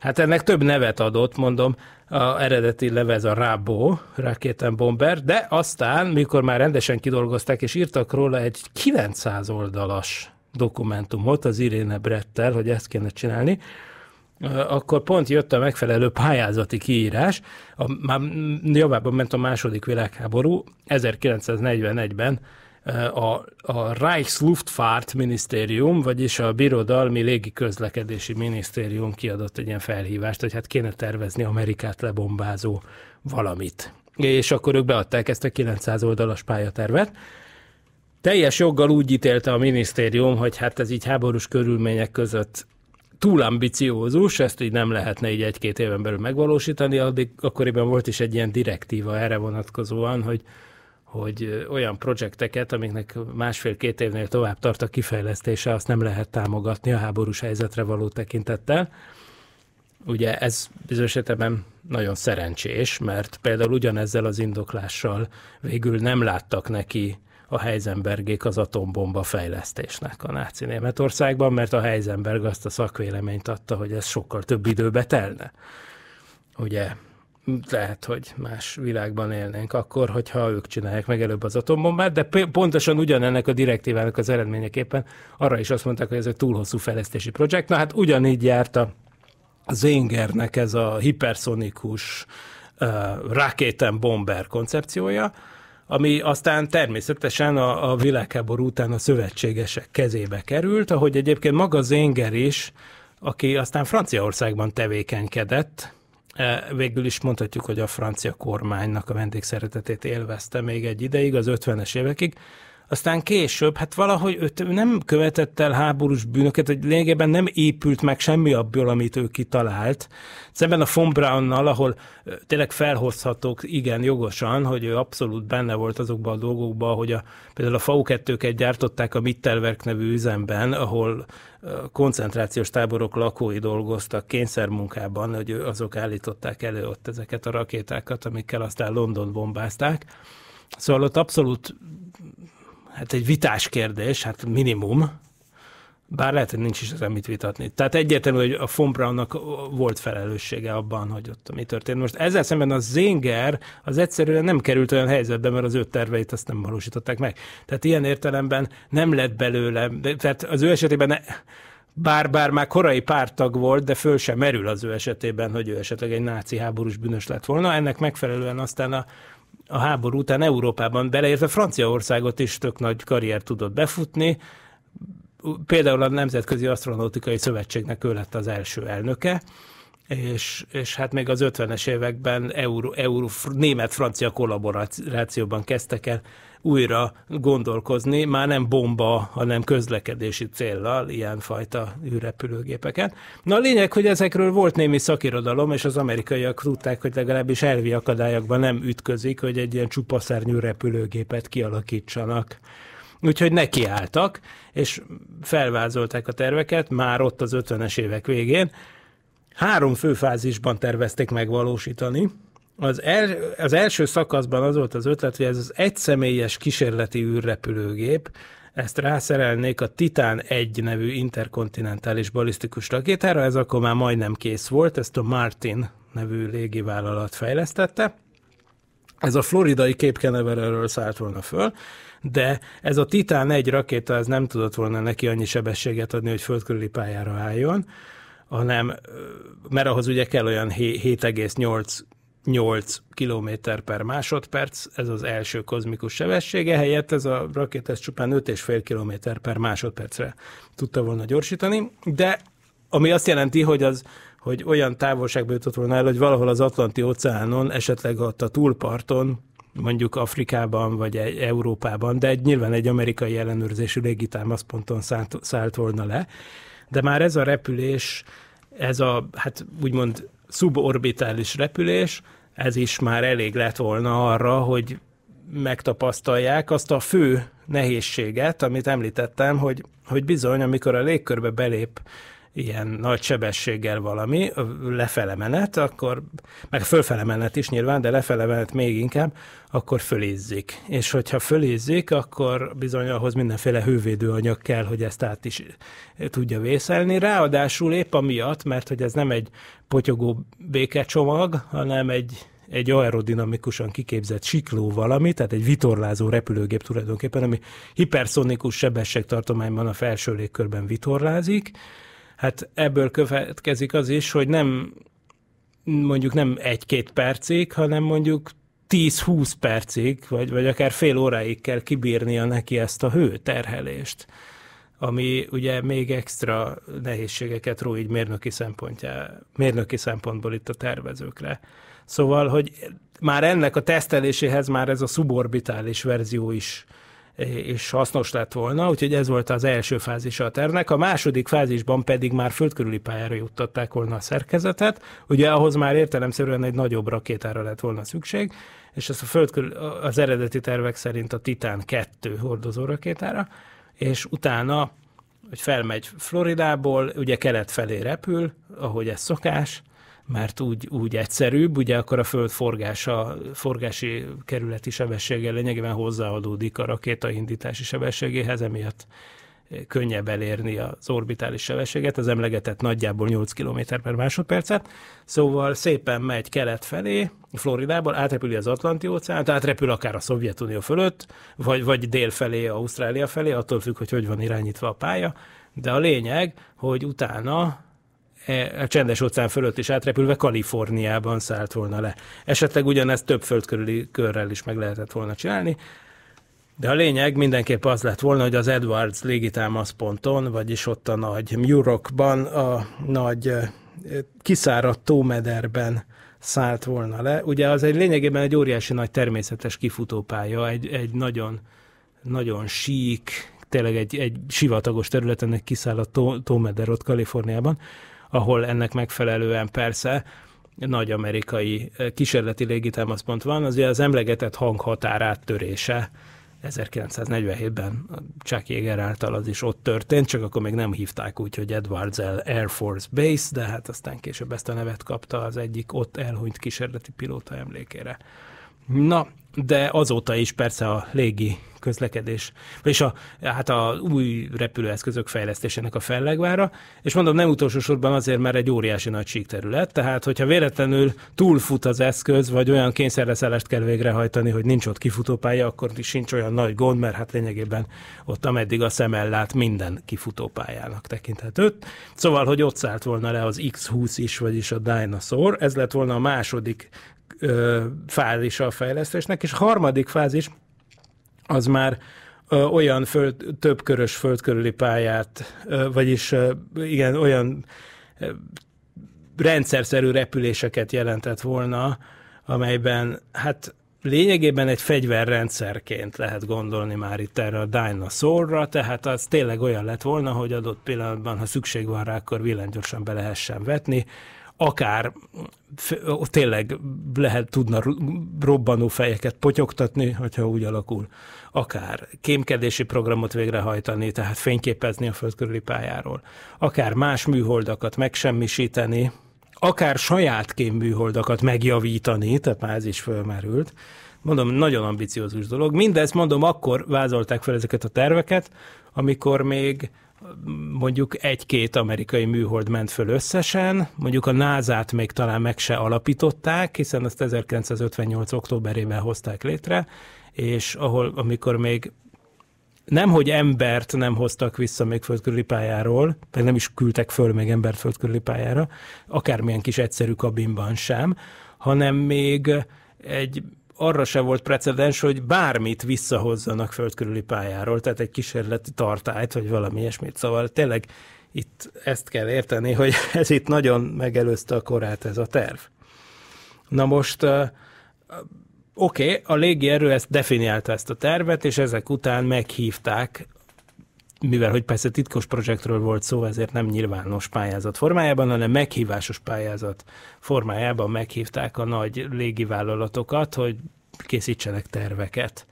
Hát ennek több nevet adott, mondom, a eredeti leve ez a Rábó, rakétenbomber, de aztán, mikor már rendesen kidolgozták, és írtak róla egy 900 oldalas dokumentumot az Iréne Brettel, hogy ezt kéne csinálni, akkor pont jött a megfelelő pályázati kiírás, a, már javában ment a második világháború, 1941-ben a, a Reichsluftfahrt minisztérium, vagyis a Birodalmi Légi Közlekedési Minisztérium kiadott egy ilyen felhívást, hogy hát kéne tervezni Amerikát lebombázó valamit. És akkor ők beadták ezt a 900 oldalas pályatervet. Teljes joggal úgy ítélte a minisztérium, hogy hát ez így háborús körülmények között túl ambiciózus, ezt így nem lehetne így egy-két éven belül megvalósítani, addig akkoriban volt is egy ilyen direktíva erre vonatkozóan, hogy hogy olyan projekteket, amiknek másfél-két évnél tovább tart a kifejlesztése, azt nem lehet támogatni a háborús helyzetre való tekintettel. Ugye ez bizonyos értelemben nagyon szerencsés, mert például ugyanezzel az indoklással végül nem láttak neki a Heisenbergék az atombomba fejlesztésnek a náci Németországban, mert a Heisenberg azt a szakvéleményt adta, hogy ez sokkal több időbe telne. Ugye lehet, hogy más világban élnénk akkor, hogyha ők csinálják meg előbb az atombombát, de pontosan ugyanennek a direktívának az eredményeképpen arra is azt mondták, hogy ez egy túl hosszú fejlesztési projekt. Na hát ugyanígy járt a Zingernek ez a hiperszonikus uh, bomber koncepciója, ami aztán természetesen a, a világháború után a szövetségesek kezébe került, ahogy egyébként maga Zenger is, aki aztán Franciaországban tevékenykedett, E, végül is mondhatjuk, hogy a francia kormánynak a vendégszeretetét élvezte még egy ideig, az 50-es évekig, aztán később, hát valahogy ő nem követett el háborús bűnöket, hogy lényegében nem épült meg semmi abból, amit ő kitalált. Szemben a von Braunnal, ahol tényleg felhozhatók, igen, jogosan, hogy ő abszolút benne volt azokban a dolgokban, hogy a, például a FAU 2 gyártották a Mittelwerk nevű üzemben, ahol koncentrációs táborok lakói dolgoztak kényszermunkában, hogy azok állították elő ott ezeket a rakétákat, amikkel aztán London bombázták. Szóval ott abszolút hát egy vitás kérdés, hát minimum, bár lehet, hogy nincs is az, amit vitatni. Tehát egyértelmű, hogy a von Braunnak volt felelőssége abban, hogy ott mi történt. Most ezzel szemben a Zénger az egyszerűen nem került olyan helyzetbe, mert az ő terveit azt nem valósították meg. Tehát ilyen értelemben nem lett belőle, de, tehát az ő esetében ne, bár, bár már korai pártag volt, de föl sem merül az ő esetében, hogy ő esetleg egy náci háborús bűnös lett volna. Ennek megfelelően aztán a a háború után Európában, beleértve Franciaországot is tök nagy karrier tudott befutni. Például a Nemzetközi Asztronautikai Szövetségnek ő lett az első elnöke, és, és hát még az 50-es években Euró, Euró, német-francia kollaborációban kezdtek el újra gondolkozni, már nem bomba, hanem közlekedési céllal ilyenfajta űrrepülőgépeken. Na a lényeg, hogy ezekről volt némi szakirodalom, és az amerikaiak tudták, hogy legalábbis elvi akadályokban nem ütközik, hogy egy ilyen csupaszárnyú repülőgépet kialakítsanak. Úgyhogy nekiálltak, és felvázolták a terveket már ott az 50-es évek végén. Három főfázisban tervezték megvalósítani. Az, el, az első szakaszban az volt az ötlet, hogy ez az egyszemélyes kísérleti űrrepülőgép, ezt rászerelnék a Titan 1 nevű interkontinentális balisztikus rakétára, ez akkor már majdnem kész volt, ezt a Martin nevű légivállalat fejlesztette. Ez a floridai képkeneverről szállt volna föl, de ez a Titan 1 rakéta ez nem tudott volna neki annyi sebességet adni, hogy földkörüli pályára álljon, hanem, mert ahhoz ugye kell olyan 7,8 8 km per másodperc, ez az első kozmikus sebessége, helyett ez a rakéta csupán 5,5 km per másodpercre tudta volna gyorsítani, de ami azt jelenti, hogy az hogy olyan távolságba jutott volna el, hogy valahol az Atlanti óceánon, esetleg ott a túlparton, mondjuk Afrikában vagy Európában, de egy, nyilván egy amerikai ellenőrzésű légitámaszponton szállt, szállt volna le. De már ez a repülés, ez a, hát úgymond szuborbitális repülés, ez is már elég lett volna arra, hogy megtapasztalják azt a fő nehézséget, amit említettem, hogy, hogy bizony, amikor a légkörbe belép ilyen nagy sebességgel valami, lefele menet, akkor, meg fölfele menet is nyilván, de lefele menet még inkább, akkor fölézzik. És hogyha fölézzik, akkor bizony ahhoz mindenféle hővédőanyag kell, hogy ezt át is tudja vészelni. Ráadásul épp amiatt, mert hogy ez nem egy potyogó békecsomag, hanem egy egy aerodinamikusan kiképzett sikló valami, tehát egy vitorlázó repülőgép tulajdonképpen, ami hiperszonikus sebességtartományban a felső légkörben vitorlázik, hát ebből következik az is, hogy nem mondjuk nem egy-két percig, hanem mondjuk 10-20 percig, vagy, vagy akár fél óráig kell kibírnia neki ezt a hőterhelést, ami ugye még extra nehézségeket ró így mérnöki, mérnöki szempontból itt a tervezőkre. Szóval, hogy már ennek a teszteléséhez már ez a szuborbitális verzió is és hasznos lett volna, úgyhogy ez volt az első fázisa a tervnek. A második fázisban pedig már földkörüli pályára juttatták volna a szerkezetet, ugye ahhoz már értelemszerűen egy nagyobb rakétára lett volna szükség, és ezt a földkörül, az eredeti tervek szerint a Titán 2 hordozó rakétára, és utána hogy felmegy Floridából, ugye kelet felé repül, ahogy ez szokás, mert úgy, úgy egyszerűbb, ugye akkor a föld forgása, forgási kerületi sebessége lényegében hozzáadódik a rakétaindítási sebességéhez, emiatt könnyebb elérni az orbitális sebességet, az emlegetett nagyjából 8 km per másodpercet, szóval szépen megy kelet felé, Floridából, átrepüli az Atlanti óceánt, átrepül akár a Szovjetunió fölött, vagy, vagy dél felé, Ausztrália felé, attól függ, hogy hogy van irányítva a pálya, de a lényeg, hogy utána E, a csendes óceán fölött is átrepülve Kaliforniában szállt volna le. Esetleg ugyanezt több földkörüli körrel is meg lehetett volna csinálni, de a lényeg mindenképp az lett volna, hogy az Edwards légitámaszponton, vagyis ott a nagy Murokban, a nagy e, kiszáradt tómederben szállt volna le. Ugye az egy lényegében egy óriási nagy természetes kifutópálya, egy, egy nagyon, nagyon sík, tényleg egy, egy sivatagos területen egy kiszáradt tómeder ott Kaliforniában ahol ennek megfelelően persze nagy amerikai eh, kísérleti légitámaszpont van, az ugye az emlegetett hanghatár áttörése 1947-ben Chuck Yeager által az is ott történt, csak akkor még nem hívták úgy, hogy Edwards L. Air Force Base, de hát aztán később ezt a nevet kapta az egyik ott elhunyt kísérleti pilóta emlékére. Na, de azóta is persze a légi közlekedés, és a, hát a új repülőeszközök fejlesztésének a fellegvára, és mondom nem utolsó sorban azért, mert egy óriási nagy síkterület, tehát hogyha véletlenül túlfut az eszköz, vagy olyan kényszerleszállást kell végrehajtani, hogy nincs ott kifutópálya, akkor is sincs olyan nagy gond, mert hát lényegében ott ameddig a szem ellát minden kifutópályának tekinthetőt. Szóval, hogy ott szállt volna le az X20 is, vagyis a Dinosaur, ez lett volna a második ö, fázisa a fejlesztésnek, és a harmadik fázis az már ö, olyan föld, többkörös földkörüli pályát, ö, vagyis ö, igen, olyan rendszerszerű repüléseket jelentett volna, amelyben hát lényegében egy fegyverrendszerként lehet gondolni már itt erre a dinosaurra, tehát az tényleg olyan lett volna, hogy adott pillanatban, ha szükség van rá, akkor villanygyorsan be lehessen vetni, akár tényleg lehet tudna robbanó fejeket potyogtatni, hogyha úgy alakul, akár kémkedési programot végrehajtani, tehát fényképezni a föld körüli pályáról, akár más műholdakat megsemmisíteni, akár saját kémműholdakat megjavítani, tehát már ez is fölmerült. Mondom, nagyon ambiciózus dolog. Mindezt mondom, akkor vázolták fel ezeket a terveket, amikor még mondjuk egy-két amerikai műhold ment föl összesen, mondjuk a NASA-t még talán meg se alapították, hiszen azt 1958. októberében hozták létre, és ahol, amikor még nemhogy embert nem hoztak vissza még földkörüli pályáról, meg nem is küldtek föl még embert földkörüli pályára, akármilyen kis egyszerű kabinban sem, hanem még egy arra se volt precedens, hogy bármit visszahozzanak földkörüli pályáról, tehát egy kísérleti tartályt, vagy valami ilyesmit. Szóval tényleg itt ezt kell érteni, hogy (laughs) ez itt nagyon megelőzte a korát ez a terv. Na most oké, okay, a légierő ezt definiálta ezt a tervet, és ezek után meghívták mivel hogy persze titkos projektről volt szó, ezért nem nyilvános pályázat formájában, hanem meghívásos pályázat formájában meghívták a nagy légivállalatokat, hogy készítsenek terveket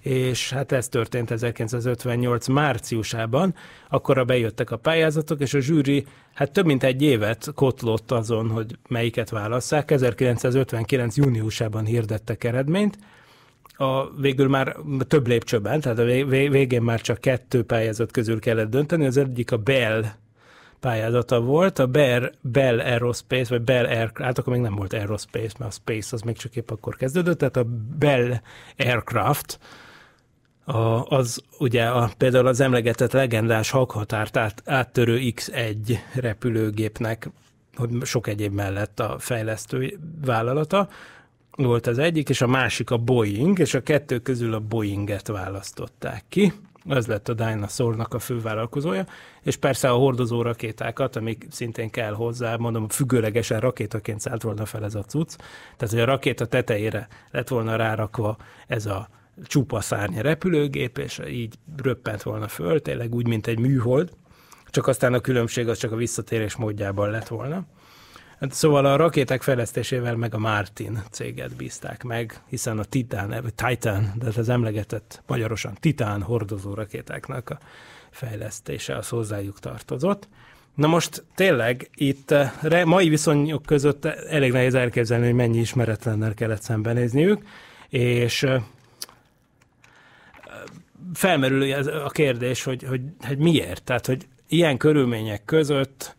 és hát ez történt 1958 márciusában, a bejöttek a pályázatok, és a zsűri hát több mint egy évet kotlott azon, hogy melyiket válasszák. 1959. júniusában hirdettek eredményt, a, végül már több lépcsőben, tehát a végén már csak kettő pályázat közül kellett dönteni. Az egyik a Bell pályázata volt, a Bell, Bell Aerospace, vagy Bell Aircraft, hát akkor még nem volt Aerospace, mert a Space az még csak épp akkor kezdődött, tehát a Bell Aircraft, a, az ugye a, például az emlegetett legendás hakhatárt át, áttörő X1 repülőgépnek, hogy sok egyéb mellett a fejlesztő vállalata, volt az egyik, és a másik a Boeing, és a kettő közül a Boeinget választották ki. Ez lett a Dinosaurnak a fővállalkozója, és persze a hordozó rakétákat, amik szintén kell hozzá, mondom, függőlegesen rakétaként szállt volna fel ez a cucc. Tehát, hogy a rakéta tetejére lett volna rárakva ez a csupa szárny repülőgép, és így röppent volna föl, tényleg úgy, mint egy műhold, csak aztán a különbség az csak a visszatérés módjában lett volna. Hát szóval a rakéták fejlesztésével meg a Martin céget bízták meg, hiszen a Titan, Titan, de hát az emlegetett magyarosan Titan hordozó rakétáknak a fejlesztése az hozzájuk tartozott. Na most tényleg itt eh, mai viszonyok között elég nehéz elképzelni, hogy mennyi ismeretlennel kellett szembenézniük, és eh, felmerül a kérdés, hogy, hogy, hogy miért? Tehát, hogy ilyen körülmények között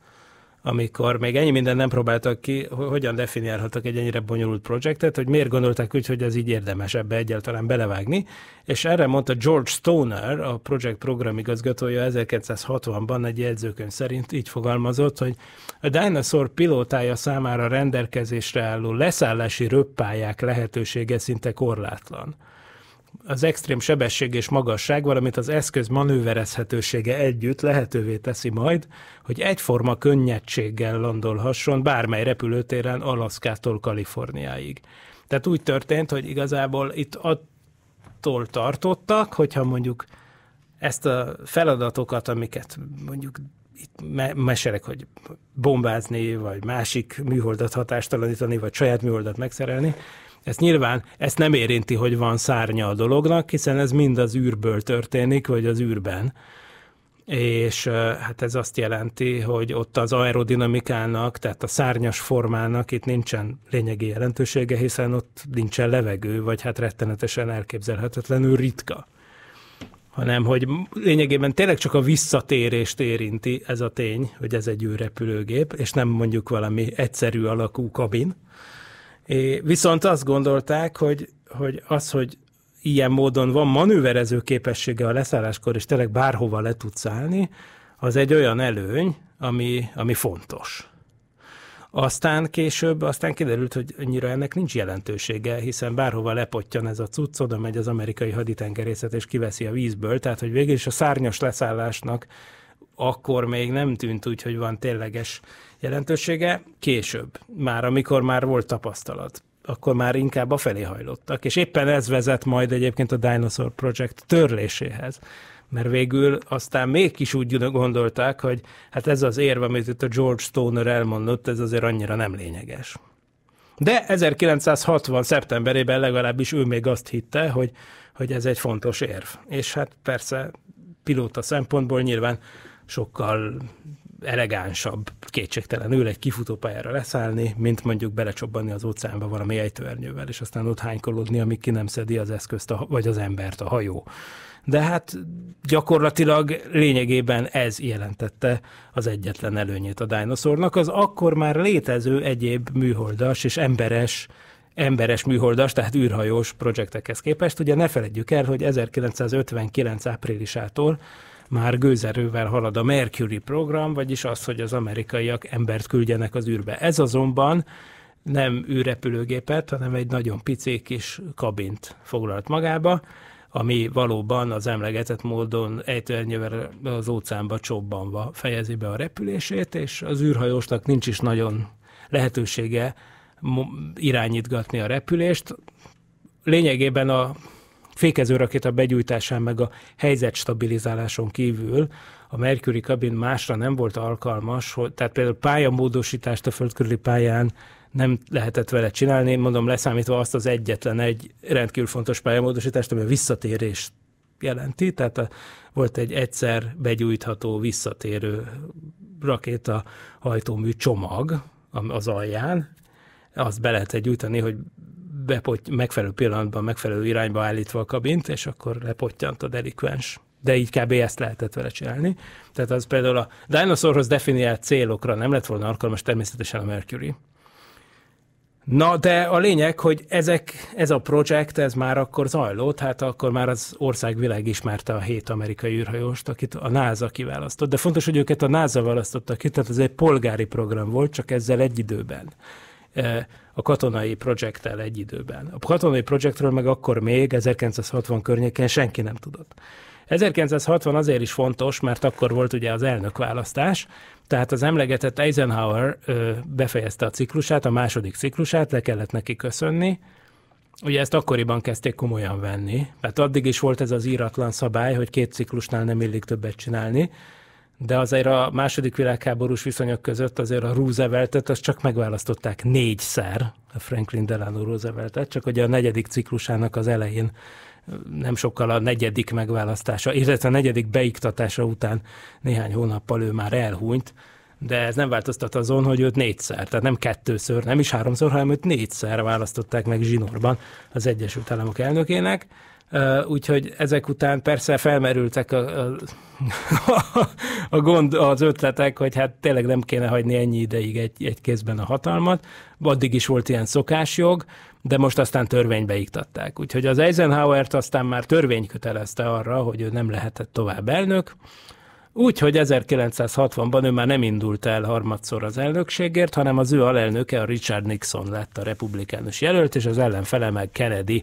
amikor még ennyi minden nem próbáltak ki, hogyan definiálhatok egy ennyire bonyolult projektet, hogy miért gondolták úgy, hogy ez így érdemes ebbe egyáltalán belevágni, és erre mondta George Stoner, a projekt programigazgatója 1960-ban egy jegyzőkönyv szerint így fogalmazott, hogy a Dinosaur pilótája számára rendelkezésre álló leszállási röppályák lehetősége szinte korlátlan az extrém sebesség és magasság, valamint az eszköz manőverezhetősége együtt lehetővé teszi majd, hogy egyforma könnyedséggel landolhasson bármely repülőtéren Alaszkától Kaliforniáig. Tehát úgy történt, hogy igazából itt attól tartottak, hogyha mondjuk ezt a feladatokat, amiket mondjuk itt me- meserek, hogy bombázni, vagy másik műholdat hatástalanítani, vagy saját műholdat megszerelni, ezt nyilván ezt nem érinti, hogy van szárnya a dolognak, hiszen ez mind az űrből történik, vagy az űrben. És hát ez azt jelenti, hogy ott az aerodinamikának, tehát a szárnyas formának itt nincsen lényegi jelentősége, hiszen ott nincsen levegő, vagy hát rettenetesen elképzelhetetlenül ritka hanem hogy lényegében tényleg csak a visszatérést érinti ez a tény, hogy ez egy űrrepülőgép, és nem mondjuk valami egyszerű alakú kabin, É, viszont azt gondolták, hogy, hogy az, hogy ilyen módon van manőverező képessége a leszálláskor, és tényleg bárhova le tudsz állni, az egy olyan előny, ami, ami fontos. Aztán később, aztán kiderült, hogy annyira ennek nincs jelentősége, hiszen bárhova lepottyan ez a cucc, oda megy az amerikai haditengerészet és kiveszi a vízből, tehát hogy végül is a szárnyas leszállásnak akkor még nem tűnt úgy, hogy van tényleges jelentősége, később, már amikor már volt tapasztalat akkor már inkább a felé hajlottak. És éppen ez vezet majd egyébként a Dinosaur Project törléséhez. Mert végül aztán mégis úgy gondolták, hogy hát ez az érve, amit itt a George Stoner elmondott, ez azért annyira nem lényeges. De 1960. szeptemberében legalábbis ő még azt hitte, hogy, hogy ez egy fontos érv. És hát persze pilóta szempontból nyilván sokkal elegánsabb kétségtelenül egy kifutópályára leszállni, mint mondjuk belecsobbanni az óceánba valami ejtőernyővel, és aztán ott hánykolódni, amíg ki nem szedi az eszközt, a, vagy az embert a hajó. De hát gyakorlatilag lényegében ez jelentette az egyetlen előnyét a dinoszornak, az akkor már létező egyéb műholdas és emberes emberes műholdas, tehát űrhajós projektekhez képest. Ugye ne feledjük el, hogy 1959. áprilisától már gőzerővel halad a Mercury program, vagyis az, hogy az amerikaiak embert küldjenek az űrbe. Ez azonban nem űrrepülőgépet, hanem egy nagyon pici kis kabint foglalt magába, ami valóban az emlegetett módon ejtőernyővel az óceánba csobbanva fejezi be a repülését, és az űrhajósnak nincs is nagyon lehetősége irányítgatni a repülést. Lényegében a Fékező a begyújtásán meg a helyzet stabilizáláson kívül a Mercury kabin másra nem volt alkalmas, hogy, tehát például pályamódosítást a föld körüli pályán nem lehetett vele csinálni, mondom leszámítva azt az egyetlen egy rendkívül fontos pályamódosítást, ami a visszatérést jelenti, tehát a, volt egy egyszer begyújtható visszatérő rakéta hajtómű csomag az alján, azt be lehetett gyújtani, hogy bepot, megfelelő pillanatban, megfelelő irányba állítva a kabint, és akkor lepottyant a delikvens. De így kb. ezt lehetett vele csinálni. Tehát az például a Dinosaurhoz definiált célokra nem lett volna alkalmas természetesen a Mercury. Na, de a lényeg, hogy ezek, ez a projekt, ez már akkor zajlott, hát akkor már az ország világ ismerte a hét amerikai űrhajóst, akit a NASA kiválasztott. De fontos, hogy őket a NASA választotta ki, tehát ez egy polgári program volt, csak ezzel egy időben a katonai projekttel egy időben. A katonai projektről meg akkor még 1960 környékén senki nem tudott. 1960 azért is fontos, mert akkor volt ugye az elnök választás, tehát az emlegetett Eisenhower befejezte a ciklusát, a második ciklusát, le kellett neki köszönni, Ugye ezt akkoriban kezdték komolyan venni, mert addig is volt ez az íratlan szabály, hogy két ciklusnál nem illik többet csinálni, de azért a második világháborús viszonyok között azért a Rooseveltet azt csak megválasztották négyszer, a Franklin Delano Rooseveltet, csak hogy a negyedik ciklusának az elején nem sokkal a negyedik megválasztása, illetve a negyedik beiktatása után néhány hónappal ő már elhunyt, de ez nem változtat azon, hogy őt négyszer, tehát nem kettőször, nem is háromszor, hanem őt négyszer választották meg zsinórban az Egyesült Államok elnökének, úgyhogy ezek után persze felmerültek a, a, a gond, az ötletek, hogy hát tényleg nem kéne hagyni ennyi ideig egy, egy kézben a hatalmat. Addig is volt ilyen szokásjog, de most aztán törvénybe iktatták. Úgyhogy az Eisenhower-t aztán már törvény kötelezte arra, hogy ő nem lehetett tovább elnök, Úgyhogy 1960-ban ő már nem indult el harmadszor az elnökségért, hanem az ő alelnöke, a Richard Nixon lett a republikánus jelölt, és az ellenfele meg Kennedy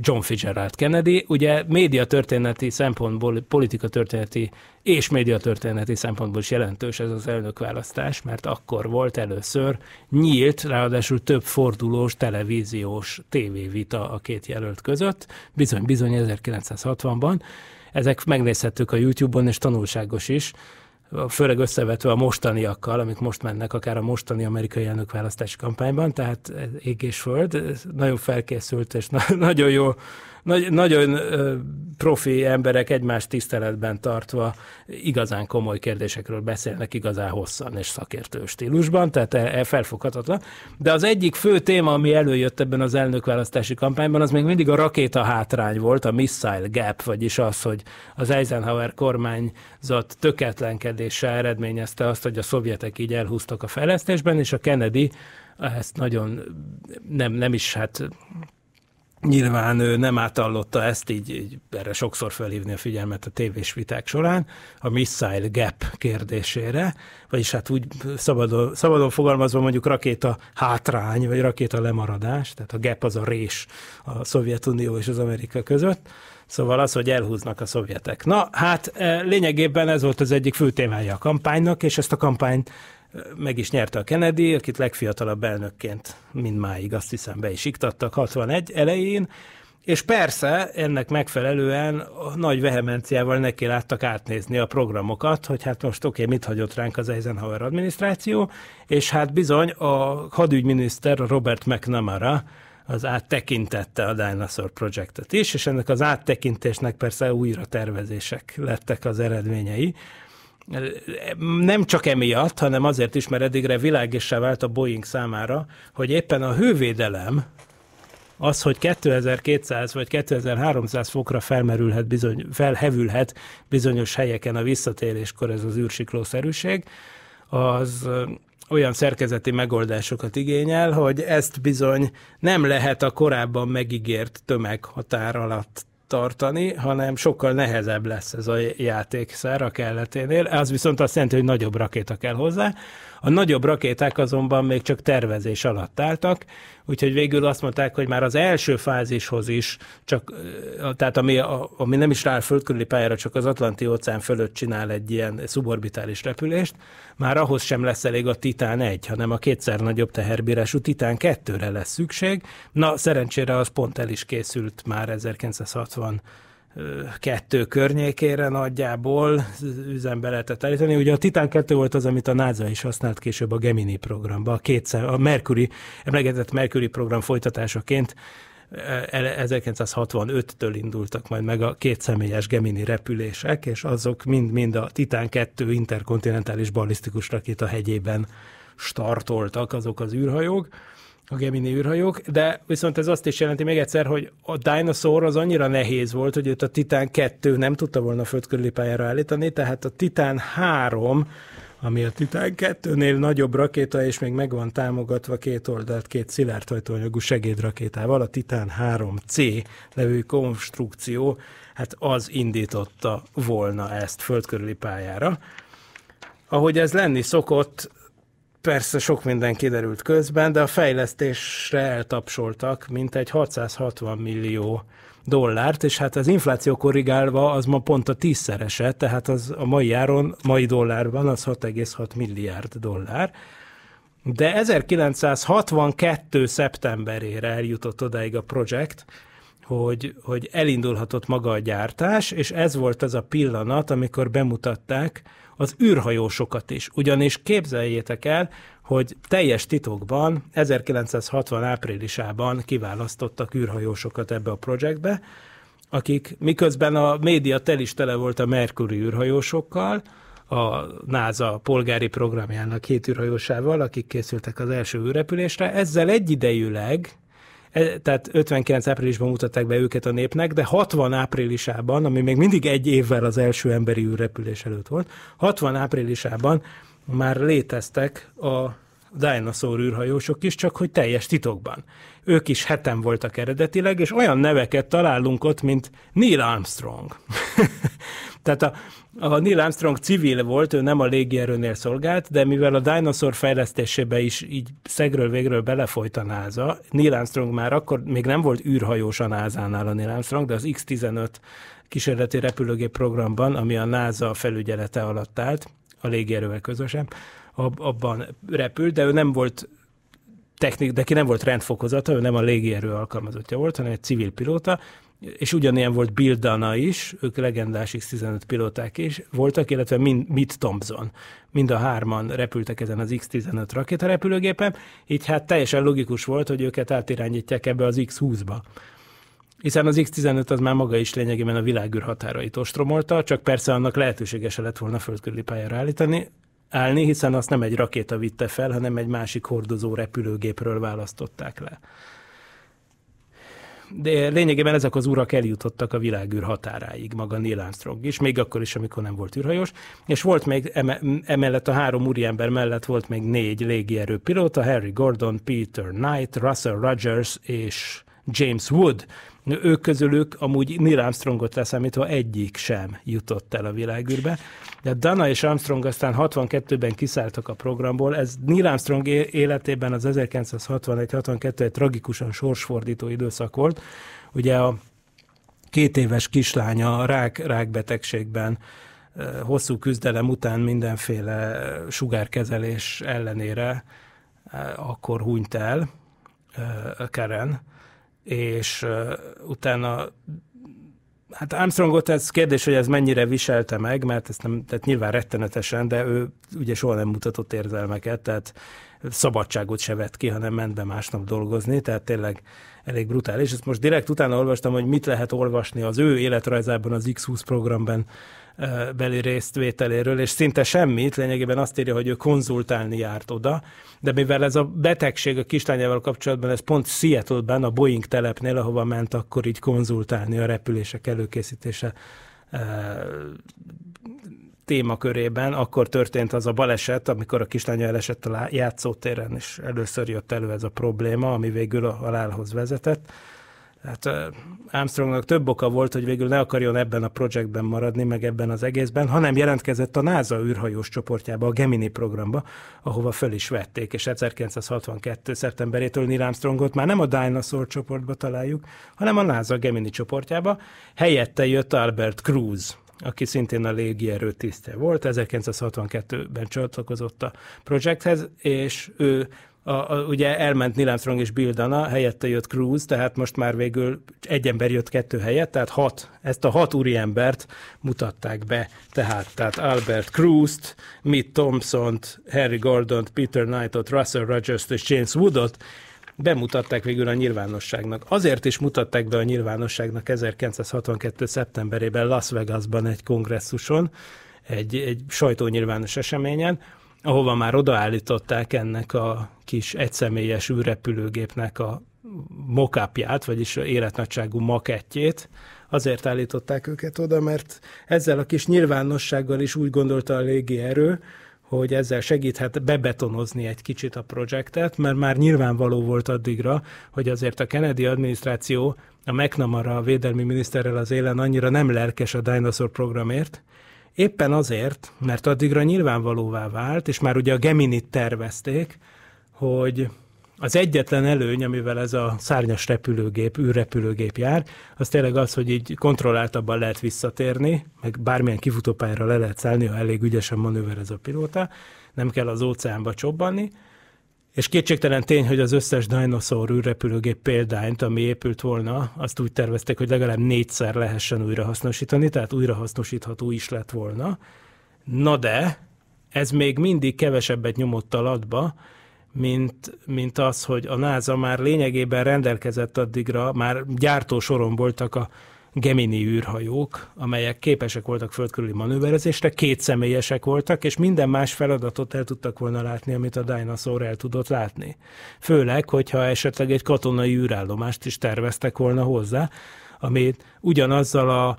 John Fitzgerald Kennedy. Ugye média történeti szempontból, politika történeti és média történeti szempontból is jelentős ez az elnökválasztás, mert akkor volt először nyílt, ráadásul több fordulós televíziós tévévita a két jelölt között, bizony-bizony 1960-ban. Ezek megnézhetők a YouTube-on, és tanulságos is főleg összevetve a mostaniakkal, amik most mennek akár a mostani amerikai választási kampányban, tehát ég és föld, nagyon felkészült és na- (laughs) nagyon jó nagy, nagyon profi emberek egymást tiszteletben tartva igazán komoly kérdésekről beszélnek igazán hosszan és szakértő stílusban, tehát e, e felfoghatatlan. De az egyik fő téma, ami előjött ebben az elnökválasztási kampányban, az még mindig a rakéta hátrány volt, a missile gap, vagyis az, hogy az Eisenhower kormányzat töketlenkedése eredményezte azt, hogy a szovjetek így elhúztak a fejlesztésben, és a Kennedy ezt nagyon nem, nem is hát nyilván ő nem átallotta ezt, így, így erre sokszor felhívni a figyelmet a tévés viták során, a missile gap kérdésére, vagyis hát úgy szabadon, szabadon fogalmazva mondjuk rakéta hátrány, vagy rakéta lemaradás, tehát a gap az a rés a Szovjetunió és az Amerika között, Szóval az, hogy elhúznak a szovjetek. Na, hát eh, lényegében ez volt az egyik fő témája a kampánynak, és ezt a kampányt meg is nyerte a Kennedy, akit legfiatalabb elnökként mindmáig azt hiszem be is iktattak 61 elején, és persze ennek megfelelően nagy vehemenciával neki láttak átnézni a programokat, hogy hát most oké, okay, mit hagyott ránk az Eisenhower adminisztráció, és hát bizony a hadügyminiszter Robert McNamara az áttekintette a Dinosaur Projectet is, és ennek az áttekintésnek persze újra tervezések lettek az eredményei, nem csak emiatt, hanem azért is, mert eddigre világissá vált a Boeing számára, hogy éppen a hővédelem az, hogy 2200 vagy 2300 fokra felmerülhet bizony, felhevülhet bizonyos helyeken a visszatéréskor ez az űrsiklószerűség, az olyan szerkezeti megoldásokat igényel, hogy ezt bizony nem lehet a korábban megígért tömeghatár alatt tartani, hanem sokkal nehezebb lesz ez a játékszer a kelleténél. Az viszont azt jelenti, hogy nagyobb rakéta kell hozzá. A nagyobb rakéták azonban még csak tervezés alatt álltak, úgyhogy végül azt mondták, hogy már az első fázishoz is, csak, tehát ami, ami nem is a földkörüli pályára, csak az Atlanti óceán fölött csinál egy ilyen szuborbitális repülést, már ahhoz sem lesz elég a Titán 1, hanem a kétszer nagyobb teherbírású Titán 2-re lesz szükség. Na, szerencsére az pont el is készült már 1960 kettő környékére nagyjából üzembe lehetett állítani. Ugye a Titán 2 volt az, amit a NASA is használt később a Gemini programban, a, kétszer, a Mercury, emlegetett Mercury program folytatásaként 1965-től eh, indultak majd meg a kétszemélyes Gemini repülések, és azok mind-mind a Titán 2 interkontinentális ballisztikus rakéta hegyében startoltak azok az űrhajók a Gemini űrhajók, de viszont ez azt is jelenti még egyszer, hogy a Dinosaur az annyira nehéz volt, hogy őt a Titán 2 nem tudta volna a föld pályára állítani, tehát a Titán 3 ami a Titán 2-nél nagyobb rakéta, és még meg van támogatva két oldalt két szilárd hajtóanyagú segédrakétával, a Titán 3C levő konstrukció, hát az indította volna ezt földkörüli pályára. Ahogy ez lenni szokott, persze sok minden kiderült közben, de a fejlesztésre eltapsoltak mintegy 660 millió dollárt, és hát az infláció korrigálva az ma pont a tízszerese, tehát az a mai áron, mai dollárban az 6,6 milliárd dollár. De 1962. szeptemberére eljutott odáig a projekt, hogy, hogy elindulhatott maga a gyártás, és ez volt az a pillanat, amikor bemutatták, az űrhajósokat is. Ugyanis képzeljétek el, hogy teljes titokban 1960 áprilisában kiválasztottak űrhajósokat ebbe a projektbe, akik miközben a média tel is tele volt a Mercury űrhajósokkal, a NASA polgári programjának két űrhajósával, akik készültek az első űrrepülésre, ezzel egyidejűleg E, tehát 59 áprilisban mutatták be őket a népnek, de 60 áprilisában, ami még mindig egy évvel az első emberi űrrepülés előtt volt, 60 áprilisában már léteztek a dinoszauр űrhajósok is, csak hogy teljes titokban. Ők is heten voltak eredetileg, és olyan neveket találunk ott, mint Neil Armstrong, (laughs) Tehát a, a Neil Armstrong civil volt, ő nem a légierőnél szolgált, de mivel a Dinosaur fejlesztésébe is így szegről végről belefolyt a NASA, Neil Armstrong már akkor még nem volt űrhajós a NASA-nál a Neil Armstrong, de az X-15 kísérleti repülőgép programban, ami a NASA felügyelete alatt állt, a légierővel közösen, abban repült, de ő nem volt technik, de ki nem volt rendfokozata, ő nem a légierő alkalmazottja volt, hanem egy civil pilóta, és ugyanilyen volt Bill Dana is, ők legendás X-15 pilóták is voltak, illetve Mitt Thompson. Mind a hárman repültek ezen az X-15 rakétarepülőgépen, így hát teljesen logikus volt, hogy őket átirányítják ebbe az X-20-ba hiszen az X-15 az már maga is lényegében a világűr határait ostromolta, csak persze annak lehetősége se lett volna földkörüli pályára állítani, állni, hiszen azt nem egy rakéta vitte fel, hanem egy másik hordozó repülőgépről választották le de lényegében ezek az urak eljutottak a világűr határáig, maga Neil Armstrong is, még akkor is, amikor nem volt űrhajós, és volt még emellett a három úriember mellett volt még négy légierő pilóta, Harry Gordon, Peter Knight, Russell Rogers és James Wood, ők közülük amúgy Neil Armstrongot leszámítva egyik sem jutott el a világűrbe, de Dana és Armstrong aztán 62-ben kiszálltak a programból. Ez Neil Armstrong életében az 1961-62 egy tragikusan sorsfordító időszak volt. Ugye a két éves kislánya rák, rákbetegségben hosszú küzdelem után mindenféle sugárkezelés ellenére akkor hunyt el Karen, és uh, utána Hát Armstrongot ez kérdés, hogy ez mennyire viselte meg, mert ezt nem, tehát nyilván rettenetesen, de ő ugye soha nem mutatott érzelmeket, tehát szabadságot se vett ki, hanem ment be másnap dolgozni, tehát tényleg elég brutális. Ezt most direkt utána olvastam, hogy mit lehet olvasni az ő életrajzában, az X20 programban beli résztvételéről, és szinte semmit, lényegében azt írja, hogy ő konzultálni járt oda, de mivel ez a betegség a kislányával kapcsolatban, ez pont Seattle-ben, a Boeing telepnél, ahova ment akkor így konzultálni a repülések előkészítése témakörében, akkor történt az a baleset, amikor a kislánya elesett a játszótéren, és először jött elő ez a probléma, ami végül a halálhoz vezetett hát Armstrongnak több oka volt, hogy végül ne akarjon ebben a projektben maradni, meg ebben az egészben, hanem jelentkezett a NASA űrhajós csoportjába, a Gemini programba, ahova föl is vették, és 1962. szeptemberétől Neil Armstrongot már nem a Dinosaur csoportba találjuk, hanem a NASA Gemini csoportjába. Helyette jött Albert Cruz, aki szintén a légierő tiszte volt, 1962-ben csatlakozott a projekthez, és ő a, a, ugye elment Neil Armstrong és Bill Dana, helyette jött Cruz, tehát most már végül egy ember jött kettő helyett, tehát hat, ezt a hat úriembert mutatták be, tehát, tehát Albert Cruz-t, Mitt Thompson-t, Harry Gordon-t, Peter Knight-ot, Russell Rogers-t és James wood Wood-ot, bemutatták végül a nyilvánosságnak. Azért is mutatták be a nyilvánosságnak 1962. szeptemberében Las Vegasban egy kongresszuson, egy, egy sajtónyilvános eseményen, ahova már odaállították ennek a kis egyszemélyes űrrepülőgépnek a mokápját, vagyis a életnagyságú makettjét, azért állították őket oda, mert ezzel a kis nyilvánossággal is úgy gondolta a légierő, hogy ezzel segíthet bebetonozni egy kicsit a projektet, mert már nyilvánvaló volt addigra, hogy azért a Kennedy adminisztráció a McNamara a védelmi miniszterrel az élen annyira nem lelkes a Dinosaur programért, Éppen azért, mert addigra nyilvánvalóvá vált, és már ugye a Geminit tervezték, hogy az egyetlen előny, amivel ez a szárnyas repülőgép, űrrepülőgép jár, az tényleg az, hogy így kontrolláltabban lehet visszatérni, meg bármilyen kifutópályára le lehet szállni, ha elég ügyesen manőver ez a pilóta, nem kell az óceánba csobbanni, és kétségtelen tény, hogy az összes dinoszaur űrrepülőgép példányt, ami épült volna, azt úgy tervezték, hogy legalább négyszer lehessen újrahasznosítani, tehát újrahasznosítható is lett volna. Na de, ez még mindig kevesebbet nyomott latba, mint, mint az, hogy a NASA már lényegében rendelkezett addigra, már gyártósoron voltak a Gemini űrhajók, amelyek képesek voltak földkörüli manőverezésre, két személyesek voltak, és minden más feladatot el tudtak volna látni, amit a Dinosaur el tudott látni. Főleg, hogyha esetleg egy katonai űrállomást is terveztek volna hozzá, amit ugyanazzal a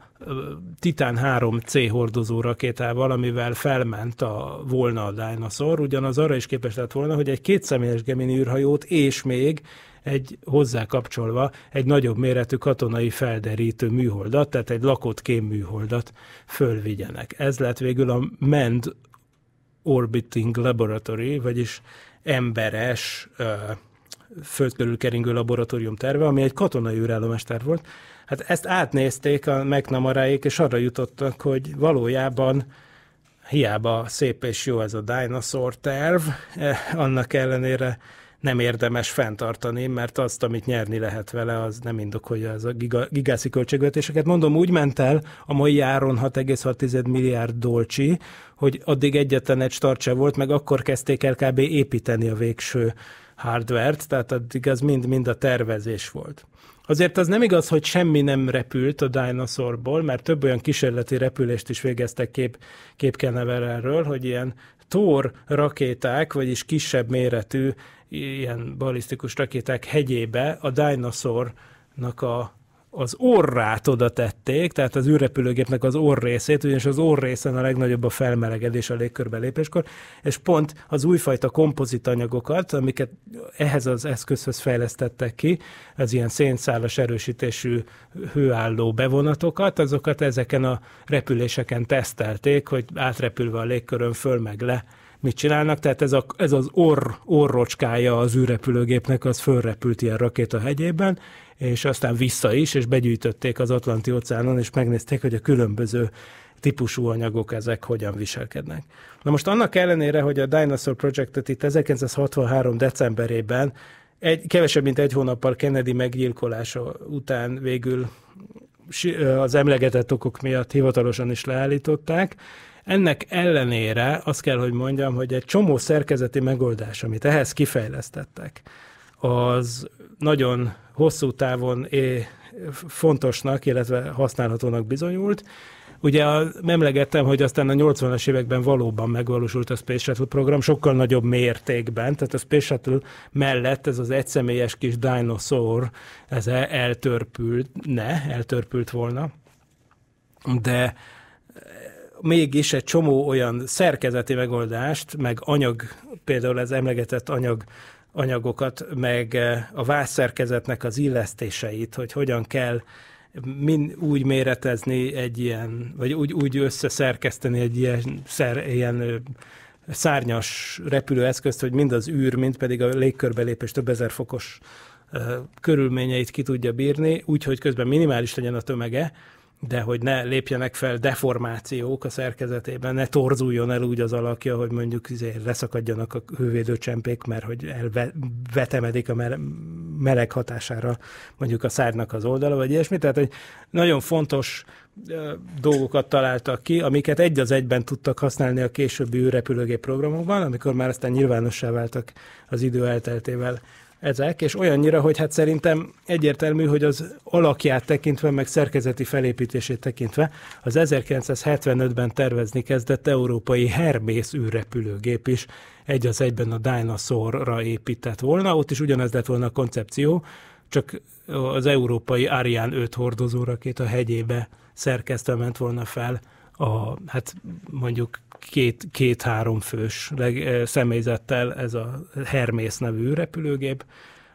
Titan 3C hordozó rakétával, amivel felment a, volna a Dinosaur, ugyanaz arra is képes lett volna, hogy egy kétszemélyes Gemini űrhajót és még egy hozzá kapcsolva egy nagyobb méretű katonai felderítő műholdat, tehát egy lakott kémműholdat fölvigyenek. Ez lett végül a MEND Orbiting Laboratory, vagyis emberes földkörül keringő laboratórium terve, ami egy katonai űrállomás terv volt. Hát ezt átnézték a McNamaraék, és arra jutottak, hogy valójában hiába szép és jó ez a dinosaur terv, eh, annak ellenére nem érdemes fenntartani, mert azt, amit nyerni lehet vele, az nem indokolja az a giga, gigászi költségvetéseket. Mondom, úgy ment el a mai áron 6,6 milliárd dolcsi, hogy addig egyetlen egy start volt, meg akkor kezdték el kb. építeni a végső hardvert, tehát addig az mind-mind a tervezés volt. Azért az nem igaz, hogy semmi nem repült a Dinosaurból, mert több olyan kísérleti repülést is végeztek kép, képkeneverelről, hogy ilyen tor rakéták, vagyis kisebb méretű ilyen balisztikus rakéták hegyébe a Dinosaurnak a az orrát oda tették, tehát az űrrepülőgépnek az orr részét, ugyanis az orr részen a legnagyobb a felmelegedés a légkörbe lépéskor, és pont az újfajta kompozit anyagokat, amiket ehhez az eszközhöz fejlesztettek ki, az ilyen szénszálas erősítésű hőálló bevonatokat, azokat ezeken a repüléseken tesztelték, hogy átrepülve a légkörön föl meg le mit csinálnak, tehát ez, a, ez az orr, orrocskája az űrrepülőgépnek, az fölrepült ilyen rakéta hegyében, és aztán vissza is, és begyűjtötték az Atlanti óceánon, és megnézték, hogy a különböző típusú anyagok ezek hogyan viselkednek. Na most annak ellenére, hogy a Dinosaur Projectet itt 1963. decemberében egy, kevesebb, mint egy hónappal Kennedy meggyilkolása után végül az emlegetett okok miatt hivatalosan is leállították, ennek ellenére azt kell, hogy mondjam, hogy egy csomó szerkezeti megoldás, amit ehhez kifejlesztettek, az nagyon hosszú távon fontosnak, illetve használhatónak bizonyult. Ugye a, emlegettem, hogy aztán a 80-as években valóban megvalósult a Space Shuttle program, sokkal nagyobb mértékben, tehát a Space Shuttle mellett ez az egyszemélyes kis dinosaur, ez eltörpült, ne, eltörpült volna, de mégis egy csomó olyan szerkezeti megoldást, meg anyag, például az emlegetett anyag anyagokat, meg eh, a vászszerkezetnek az illesztéseit, hogy hogyan kell min, úgy méretezni egy ilyen, vagy úgy, úgy összeszerkeszteni egy ilyen, szer, ilyen szárnyas repülőeszközt, hogy mind az űr, mind pedig a légkörbelépés több ezer fokos körülményeit ki tudja bírni, úgyhogy közben minimális legyen a tömege, de hogy ne lépjenek fel deformációk a szerkezetében, ne torzuljon el úgy az alakja, hogy mondjuk izé leszakadjanak a hővédőcsempék, mert hogy elvetemedik a meleg hatására mondjuk a szárnak az oldala, vagy ilyesmi. Tehát, hogy nagyon fontos dolgokat találtak ki, amiket egy az egyben tudtak használni a későbbi űrrepülőgép programokban, amikor már aztán nyilvánossá váltak az idő elteltével ezek, és olyannyira, hogy hát szerintem egyértelmű, hogy az alakját tekintve, meg szerkezeti felépítését tekintve az 1975-ben tervezni kezdett európai Hermész űrrepülőgép is egy az egyben a Dinosaurra épített volna, ott is ugyanez lett volna a koncepció, csak az európai Ariane 5 két a hegyébe szerkesztve ment volna fel a, hát mondjuk két, két-három fős leg, személyzettel ez a Hermész nevű repülőgép,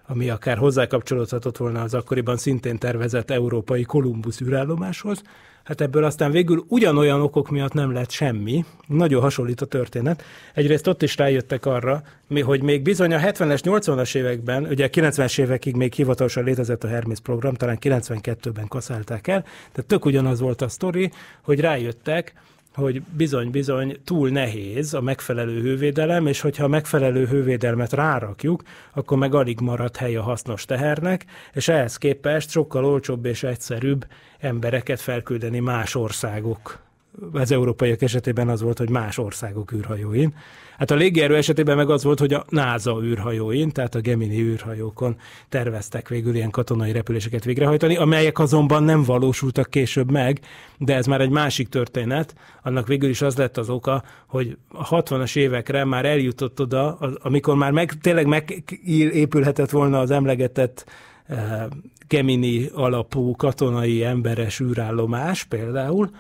ami akár hozzákapcsolódhatott volna az akkoriban szintén tervezett európai Kolumbusz űrállomáshoz. Hát ebből aztán végül ugyanolyan okok miatt nem lett semmi. Nagyon hasonlít a történet. Egyrészt ott is rájöttek arra, hogy még bizony a 70-es, 80-as években, ugye a 90-es évekig még hivatalosan létezett a Hermes program, talán 92-ben kaszálták el, de tök ugyanaz volt a sztori, hogy rájöttek, hogy bizony-bizony túl nehéz a megfelelő hővédelem, és hogyha a megfelelő hővédelmet rárakjuk, akkor meg alig marad hely a hasznos tehernek, és ehhez képest sokkal olcsóbb és egyszerűbb embereket felküldeni más országok az európaiak esetében az volt, hogy más országok űrhajóin. Hát a légierő esetében meg az volt, hogy a NASA űrhajóin, tehát a Gemini űrhajókon terveztek végül ilyen katonai repüléseket végrehajtani, amelyek azonban nem valósultak később meg, de ez már egy másik történet. Annak végül is az lett az oka, hogy a 60-as évekre már eljutott oda, amikor már meg, tényleg megépülhetett volna az emlegetett eh, Gemini alapú katonai emberes űrállomás például,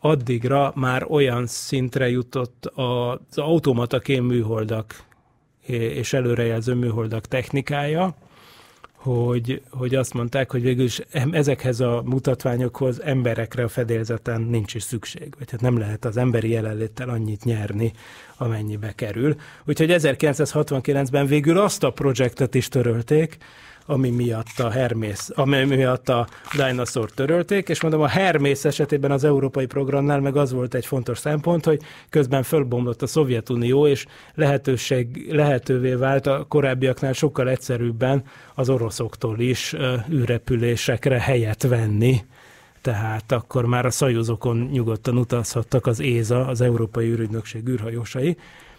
addigra már olyan szintre jutott az automata műholdak és előrejelző műholdak technikája, hogy, hogy azt mondták, hogy végül is ezekhez a mutatványokhoz emberekre a fedélzeten nincs is szükség, vagy hát nem lehet az emberi jelenléttel annyit nyerni, amennyibe kerül. Úgyhogy 1969-ben végül azt a projektet is törölték, ami miatt a Hermész, ami miatt a Dinosaur törölték, és mondom, a Hermész esetében az európai programnál meg az volt egy fontos szempont, hogy közben fölbomlott a Szovjetunió, és lehetőség, lehetővé vált a korábbiaknál sokkal egyszerűbben az oroszoktól is űrrepülésekre helyet venni tehát akkor már a szajuzokon nyugodtan utazhattak az ÉZA, az Európai űrügynökség űrhajósai,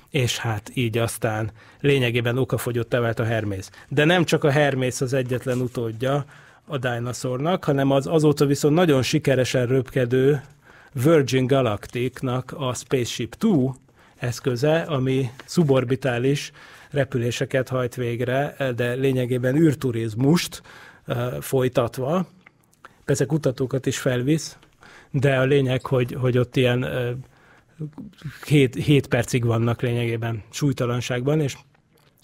és hát így aztán lényegében okafogyott vált a Hermész. De nem csak a Hermész az egyetlen utódja a Dinosaurnak, hanem az azóta viszont nagyon sikeresen röpkedő Virgin Galacticnak a Spaceship Two eszköze, ami szuborbitális repüléseket hajt végre, de lényegében űrturizmust uh, folytatva. Persze kutatókat is felvisz, de a lényeg, hogy, hogy ott ilyen uh, 7, percig vannak lényegében súlytalanságban, és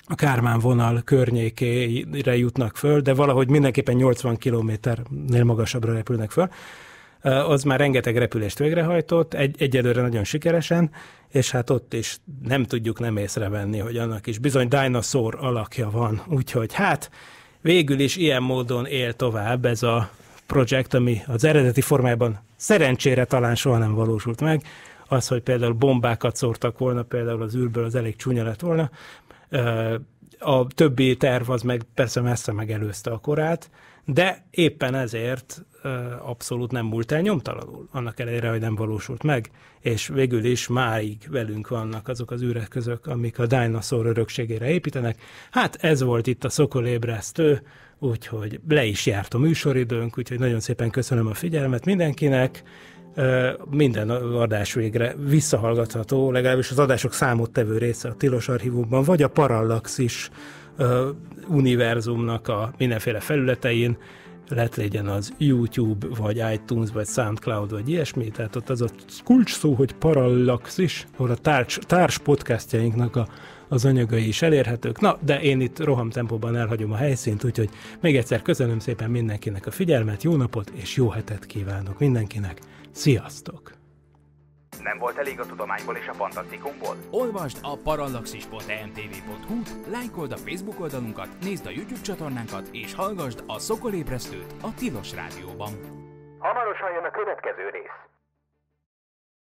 a Kármán vonal környékére jutnak föl, de valahogy mindenképpen 80 kilométernél magasabbra repülnek föl. Az már rengeteg repülést végrehajtott, egy, egyelőre nagyon sikeresen, és hát ott is nem tudjuk nem észrevenni, hogy annak is bizony dinoszor alakja van, úgyhogy hát végül is ilyen módon él tovább ez a projekt, ami az eredeti formájában szerencsére talán soha nem valósult meg, az, hogy például bombákat szórtak volna például az űrből, az elég csúnya lett volna. A többi terv az meg persze messze megelőzte a korát, de éppen ezért abszolút nem múlt el nyomtalanul, annak ellenére, hogy nem valósult meg, és végül is máig velünk vannak azok az közök, amik a dinoszor örökségére építenek. Hát ez volt itt a szokolébresztő, úgyhogy le is járt a műsoridőnk, úgyhogy nagyon szépen köszönöm a figyelmet mindenkinek, minden adás végre visszahallgatható, legalábbis az adások tevő része a Tilos Archívumban, vagy a Parallaxis univerzumnak a mindenféle felületein, lett legyen az YouTube, vagy iTunes, vagy Soundcloud, vagy ilyesmi, tehát ott az a kulcs szó, hogy Parallaxis, ahol a társ, társ podcastjainknak a az anyagai is elérhetők. Na, de én itt roham tempóban elhagyom a helyszínt, úgyhogy még egyszer köszönöm szépen mindenkinek a figyelmet, jó napot és jó hetet kívánok mindenkinek! Sziasztok! Nem volt elég a tudományból és a fantasztikumból? Olvasd a parallaxis.emtv.hu, e lájkold a Facebook oldalunkat, nézd a YouTube csatornánkat, és hallgassd a Szokolébresztőt a Tilos Rádióban. Hamarosan jön a következő rész.